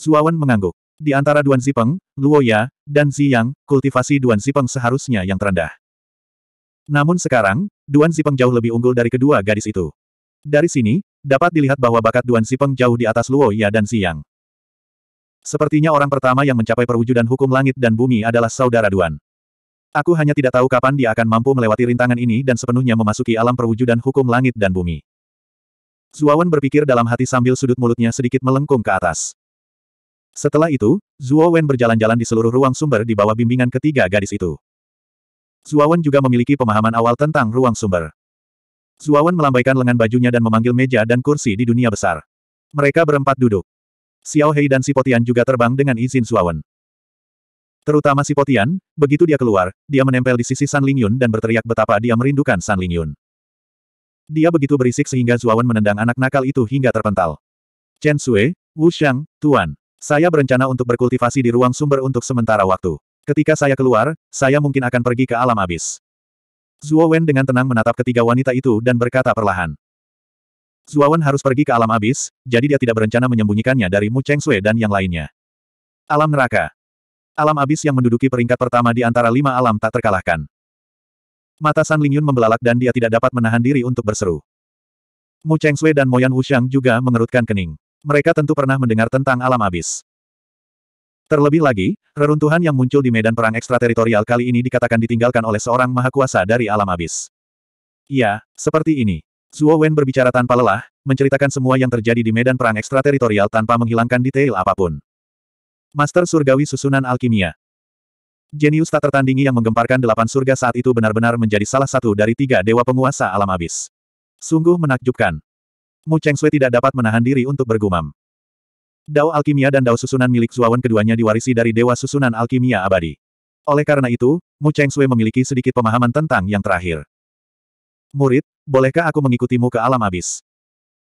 Zuawan mengangguk. Di antara Duan Zipeng, Luo Ya, dan Ziyang, kultivasi Duan Zipeng seharusnya yang terendah. Namun sekarang, Duan Zipeng jauh lebih unggul dari kedua gadis itu. Dari sini, dapat dilihat bahwa bakat Duan Zipeng jauh di atas Luo Ya dan Ziyang. Sepertinya orang pertama yang mencapai perwujudan hukum langit dan bumi adalah saudara Duan. Aku hanya tidak tahu kapan dia akan mampu melewati rintangan ini dan sepenuhnya memasuki alam perwujudan hukum langit dan bumi. Zuawan berpikir dalam hati sambil sudut mulutnya sedikit melengkung ke atas. Setelah itu, Zuo Wen berjalan-jalan di seluruh ruang sumber di bawah bimbingan ketiga gadis itu. Zuo Wen juga memiliki pemahaman awal tentang ruang sumber. Zuo Wen melambaikan lengan bajunya dan memanggil meja dan kursi di dunia besar. Mereka berempat duduk. Xiao Hei dan Sipotian juga terbang dengan izin Zuo Wen. Terutama Sipotian, begitu dia keluar, dia menempel di sisi San Lingyun dan berteriak betapa dia merindukan San Lingyun. Dia begitu berisik sehingga Zuo Wen menendang anak nakal itu hingga terpental. Chen Sui, Wu Shang, Tuan. Saya berencana untuk berkultivasi di ruang sumber untuk sementara waktu. Ketika saya keluar, saya mungkin akan pergi ke alam abis. Zhuo Wen dengan tenang menatap ketiga wanita itu dan berkata perlahan. Zhuo Wen harus pergi ke alam abis, jadi dia tidak berencana menyembunyikannya dari Mu Cheng Sui dan yang lainnya. Alam neraka. Alam abis yang menduduki peringkat pertama di antara lima alam tak terkalahkan. Mata San Lingyun membelalak dan dia tidak dapat menahan diri untuk berseru. Mu Cheng Sui dan Moyan Wuxiang juga mengerutkan kening. Mereka tentu pernah mendengar tentang alam abis. Terlebih lagi, reruntuhan yang muncul di medan perang ekstrateritorial kali ini dikatakan ditinggalkan oleh seorang mahakuasa dari alam abis. Ya, seperti ini. Zuo Wen berbicara tanpa lelah, menceritakan semua yang terjadi di medan perang ekstrateritorial tanpa menghilangkan detail apapun. Master Surgawi Susunan Alkimia Jenius tak tertandingi yang menggemparkan delapan surga saat itu benar-benar menjadi salah satu dari tiga dewa penguasa alam abis. Sungguh menakjubkan. Mu Chengsui tidak dapat menahan diri untuk bergumam. Dao alkimia dan dao susunan milik Zuawan keduanya diwarisi dari dewa susunan alkimia abadi. Oleh karena itu, Mu Chengsui memiliki sedikit pemahaman tentang yang terakhir. Murid, bolehkah aku mengikutimu ke alam abis?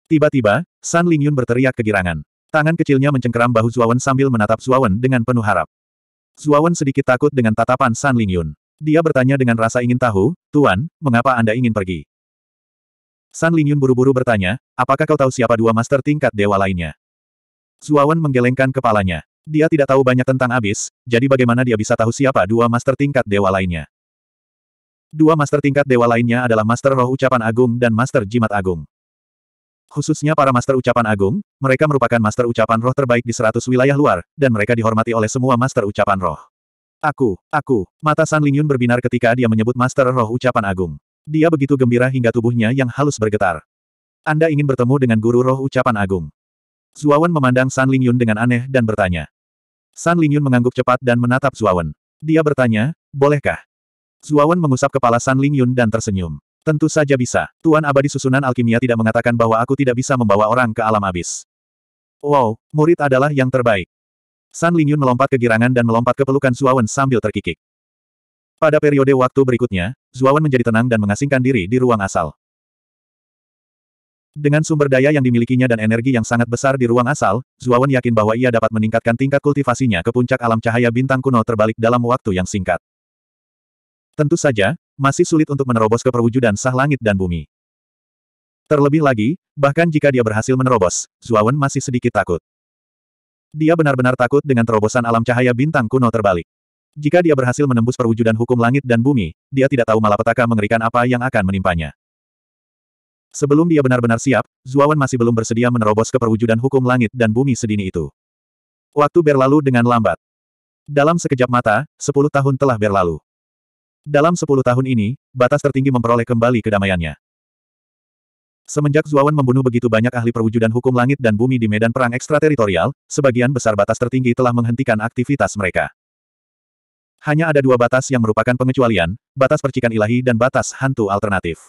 Tiba-tiba, San Lingyun berteriak kegirangan. Tangan kecilnya mencengkeram bahu Zuawan sambil menatap Zuawan dengan penuh harap. Zuawan sedikit takut dengan tatapan San Lingyun. Dia bertanya dengan rasa ingin tahu, Tuan, mengapa Anda ingin pergi? San Lingyun buru-buru bertanya, apakah kau tahu siapa dua master tingkat dewa lainnya? Zuawan menggelengkan kepalanya. Dia tidak tahu banyak tentang Abis, jadi bagaimana dia bisa tahu siapa dua master tingkat dewa lainnya? Dua master tingkat dewa lainnya adalah Master Roh Ucapan Agung dan Master Jimat Agung. Khususnya para Master Ucapan Agung, mereka merupakan Master Ucapan Roh terbaik di seratus wilayah luar, dan mereka dihormati oleh semua Master Ucapan Roh. Aku, aku, mata San Lingyun berbinar ketika dia menyebut Master Roh Ucapan Agung. Dia begitu gembira hingga tubuhnya yang halus bergetar. Anda ingin bertemu dengan guru roh ucapan agung. Zuawan memandang San Lingyun dengan aneh dan bertanya. San Lingyun mengangguk cepat dan menatap Zuawan. Dia bertanya, bolehkah? Zuawan mengusap kepala San Lingyun dan tersenyum. Tentu saja bisa. Tuan abadi susunan alkimia tidak mengatakan bahwa aku tidak bisa membawa orang ke alam abis. Wow, murid adalah yang terbaik. San Lingyun melompat ke girangan dan melompat ke pelukan Zuawan sambil terkikik. Pada periode waktu berikutnya, Zuawan menjadi tenang dan mengasingkan diri di ruang asal. Dengan sumber daya yang dimilikinya dan energi yang sangat besar di ruang asal, Zuawan yakin bahwa ia dapat meningkatkan tingkat kultivasinya ke puncak alam cahaya bintang kuno terbalik dalam waktu yang singkat. Tentu saja, masih sulit untuk menerobos ke perwujudan sah langit dan bumi. Terlebih lagi, bahkan jika dia berhasil menerobos, Zuawan masih sedikit takut. Dia benar-benar takut dengan terobosan alam cahaya bintang kuno terbalik. Jika dia berhasil menembus perwujudan hukum langit dan bumi, dia tidak tahu malapetaka mengerikan apa yang akan menimpanya. Sebelum dia benar-benar siap, Zuawan masih belum bersedia menerobos ke perwujudan hukum langit dan bumi sedini itu. Waktu berlalu dengan lambat. Dalam sekejap mata, sepuluh tahun telah berlalu. Dalam sepuluh tahun ini, batas tertinggi memperoleh kembali kedamaiannya. Semenjak Zuawan membunuh begitu banyak ahli perwujudan hukum langit dan bumi di medan perang ekstrateritorial, sebagian besar batas tertinggi telah menghentikan aktivitas mereka. Hanya ada dua batas yang merupakan pengecualian, batas percikan ilahi dan batas hantu alternatif.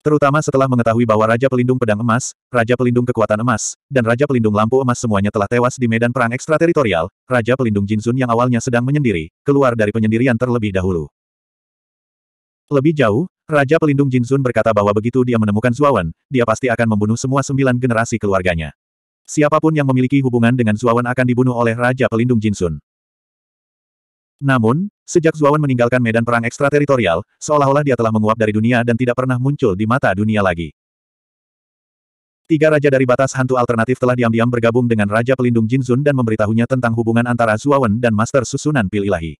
Terutama setelah mengetahui bahwa Raja Pelindung Pedang Emas, Raja Pelindung Kekuatan Emas, dan Raja Pelindung Lampu Emas semuanya telah tewas di medan perang ekstrateritorial, Raja Pelindung Jinzun yang awalnya sedang menyendiri, keluar dari penyendirian terlebih dahulu. Lebih jauh, Raja Pelindung Jinzun berkata bahwa begitu dia menemukan Zuawan, dia pasti akan membunuh semua sembilan generasi keluarganya. Siapapun yang memiliki hubungan dengan Zuawan akan dibunuh oleh Raja Pelindung Jinzun. Namun, sejak Zuawan meninggalkan medan perang ekstrateritorial, seolah-olah dia telah menguap dari dunia dan tidak pernah muncul di mata dunia lagi. Tiga raja dari batas hantu alternatif telah diam-diam bergabung dengan Raja Pelindung Jinzun dan memberitahunya tentang hubungan antara Zuawan dan Master Susunan Pil Ilahi.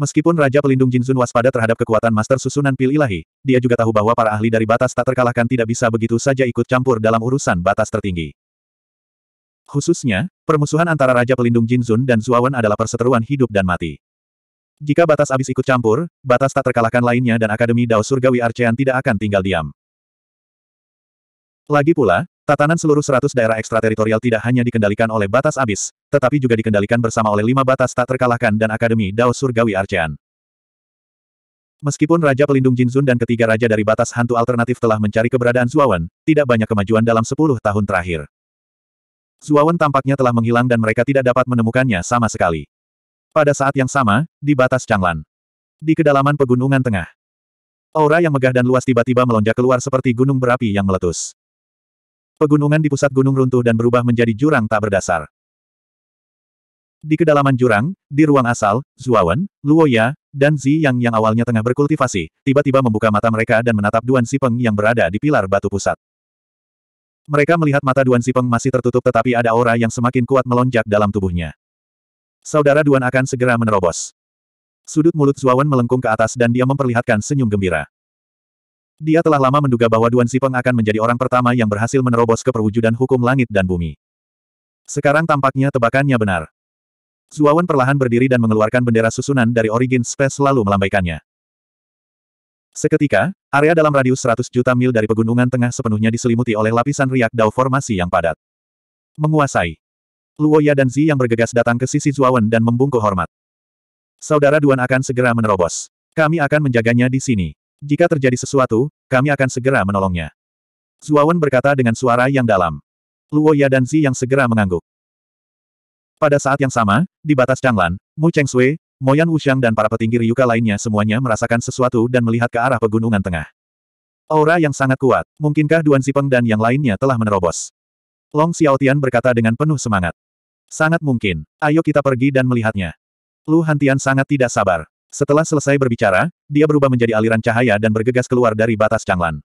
Meskipun Raja Pelindung Jinzun waspada terhadap kekuatan Master Susunan Pil Ilahi, dia juga tahu bahwa para ahli dari batas tak terkalahkan tidak bisa begitu saja ikut campur dalam urusan batas tertinggi. Khususnya, permusuhan antara Raja Pelindung Jinzun dan Zuawan adalah perseteruan hidup dan mati. Jika batas abis ikut campur, batas tak terkalahkan lainnya dan Akademi Dao Surgawi Arcean tidak akan tinggal diam. Lagi pula, tatanan seluruh seratus daerah ekstrateritorial tidak hanya dikendalikan oleh batas abis, tetapi juga dikendalikan bersama oleh lima batas tak terkalahkan dan Akademi Dao Surgawi Arcean. Meskipun Raja Pelindung Jinzun dan ketiga raja dari batas hantu alternatif telah mencari keberadaan Zuawan, tidak banyak kemajuan dalam sepuluh tahun terakhir. Zuawan tampaknya telah menghilang dan mereka tidak dapat menemukannya sama sekali. Pada saat yang sama, di batas Changlan. Di kedalaman pegunungan tengah. Aura yang megah dan luas tiba-tiba melonjak keluar seperti gunung berapi yang meletus. Pegunungan di pusat gunung runtuh dan berubah menjadi jurang tak berdasar. Di kedalaman jurang, di ruang asal, Zuawan, Luoya, dan Zi Yang yang awalnya tengah berkultivasi, tiba-tiba membuka mata mereka dan menatap Duan Sipeng yang berada di pilar batu pusat. Mereka melihat mata Duan Zipeng masih tertutup tetapi ada aura yang semakin kuat melonjak dalam tubuhnya. Saudara Duan akan segera menerobos. Sudut mulut Zuawan melengkung ke atas dan dia memperlihatkan senyum gembira. Dia telah lama menduga bahwa Duan Zipeng akan menjadi orang pertama yang berhasil menerobos ke perwujudan hukum langit dan bumi. Sekarang tampaknya tebakannya benar. Zuawan perlahan berdiri dan mengeluarkan bendera susunan dari Origin Space lalu melambaikannya. Seketika, area dalam radius 100 juta mil dari pegunungan tengah sepenuhnya diselimuti oleh lapisan riak dao formasi yang padat. Menguasai. Luoya dan Zi yang bergegas datang ke sisi Zuawan dan membungkuk hormat. Saudara Duan akan segera menerobos. Kami akan menjaganya di sini. Jika terjadi sesuatu, kami akan segera menolongnya. Zuawan berkata dengan suara yang dalam. Luoya dan Zi yang segera mengangguk. Pada saat yang sama, di batas Changlan, Mu Cheng Sui, Moyan Wuxiang dan para petinggi Ryuka lainnya semuanya merasakan sesuatu dan melihat ke arah pegunungan tengah. Aura yang sangat kuat, mungkinkah Duan Zipeng dan yang lainnya telah menerobos? Long Xiaotian berkata dengan penuh semangat. Sangat mungkin, ayo kita pergi dan melihatnya. Lu Hantian sangat tidak sabar. Setelah selesai berbicara, dia berubah menjadi aliran cahaya dan bergegas keluar dari batas Changlan.